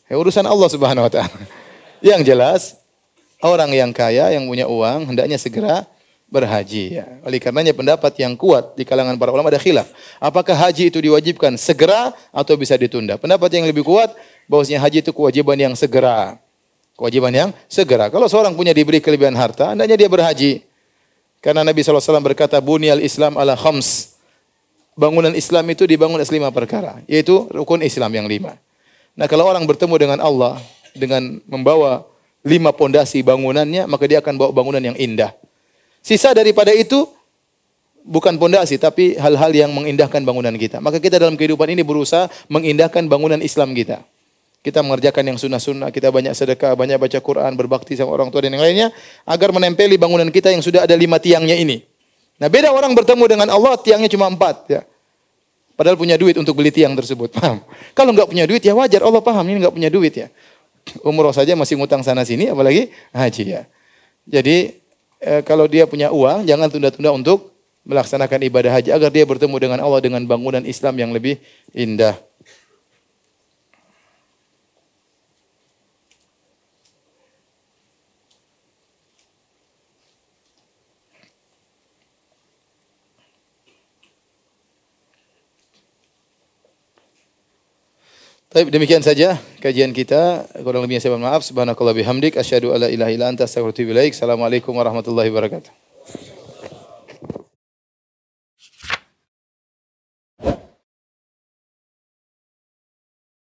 Ya, urusan Allah Subhanahu wa taala. Yang jelas, orang yang kaya yang punya uang hendaknya segera berhaji. Ya. Oleh karenanya pendapat yang kuat di kalangan para ulama ada khilaf. Apakah haji itu diwajibkan segera atau bisa ditunda? Pendapat yang lebih kuat bahwasanya haji itu kewajiban yang segera. Kewajiban yang segera. Kalau seorang punya diberi kelebihan harta, hendaknya dia berhaji. Karena Nabi SAW berkata, Bunyal Islam ala khams. Bangunan Islam itu dibangun atas lima perkara. Yaitu rukun Islam yang lima. Nah kalau orang bertemu dengan Allah, dengan membawa lima pondasi bangunannya, maka dia akan bawa bangunan yang indah Sisa daripada itu bukan pondasi tapi hal-hal yang mengindahkan bangunan kita. Maka kita dalam kehidupan ini berusaha mengindahkan bangunan Islam kita. Kita mengerjakan yang sunnah-sunnah, kita banyak sedekah, banyak baca Quran, berbakti sama orang tua dan yang lainnya agar menempeli bangunan kita yang sudah ada lima tiangnya ini. Nah beda orang bertemu dengan Allah tiangnya cuma empat ya. Padahal punya duit untuk beli tiang tersebut, (laughs) paham? Kalau nggak punya duit ya wajar, Allah paham ini nggak punya duit ya. Umroh saja masih ngutang sana sini, apalagi haji ya. Jadi eh, kalau dia punya uang jangan tunda-tunda untuk melaksanakan ibadah haji agar dia bertemu dengan Allah dengan bangunan Islam yang lebih indah. baik demikian saja kajian kita. Kurang lebihnya saya mohon maaf. Subhanakallah bihamdik. Asyadu ala ilaha ila anta astagfirullahaladzim. Assalamualaikum warahmatullahi wabarakatuh.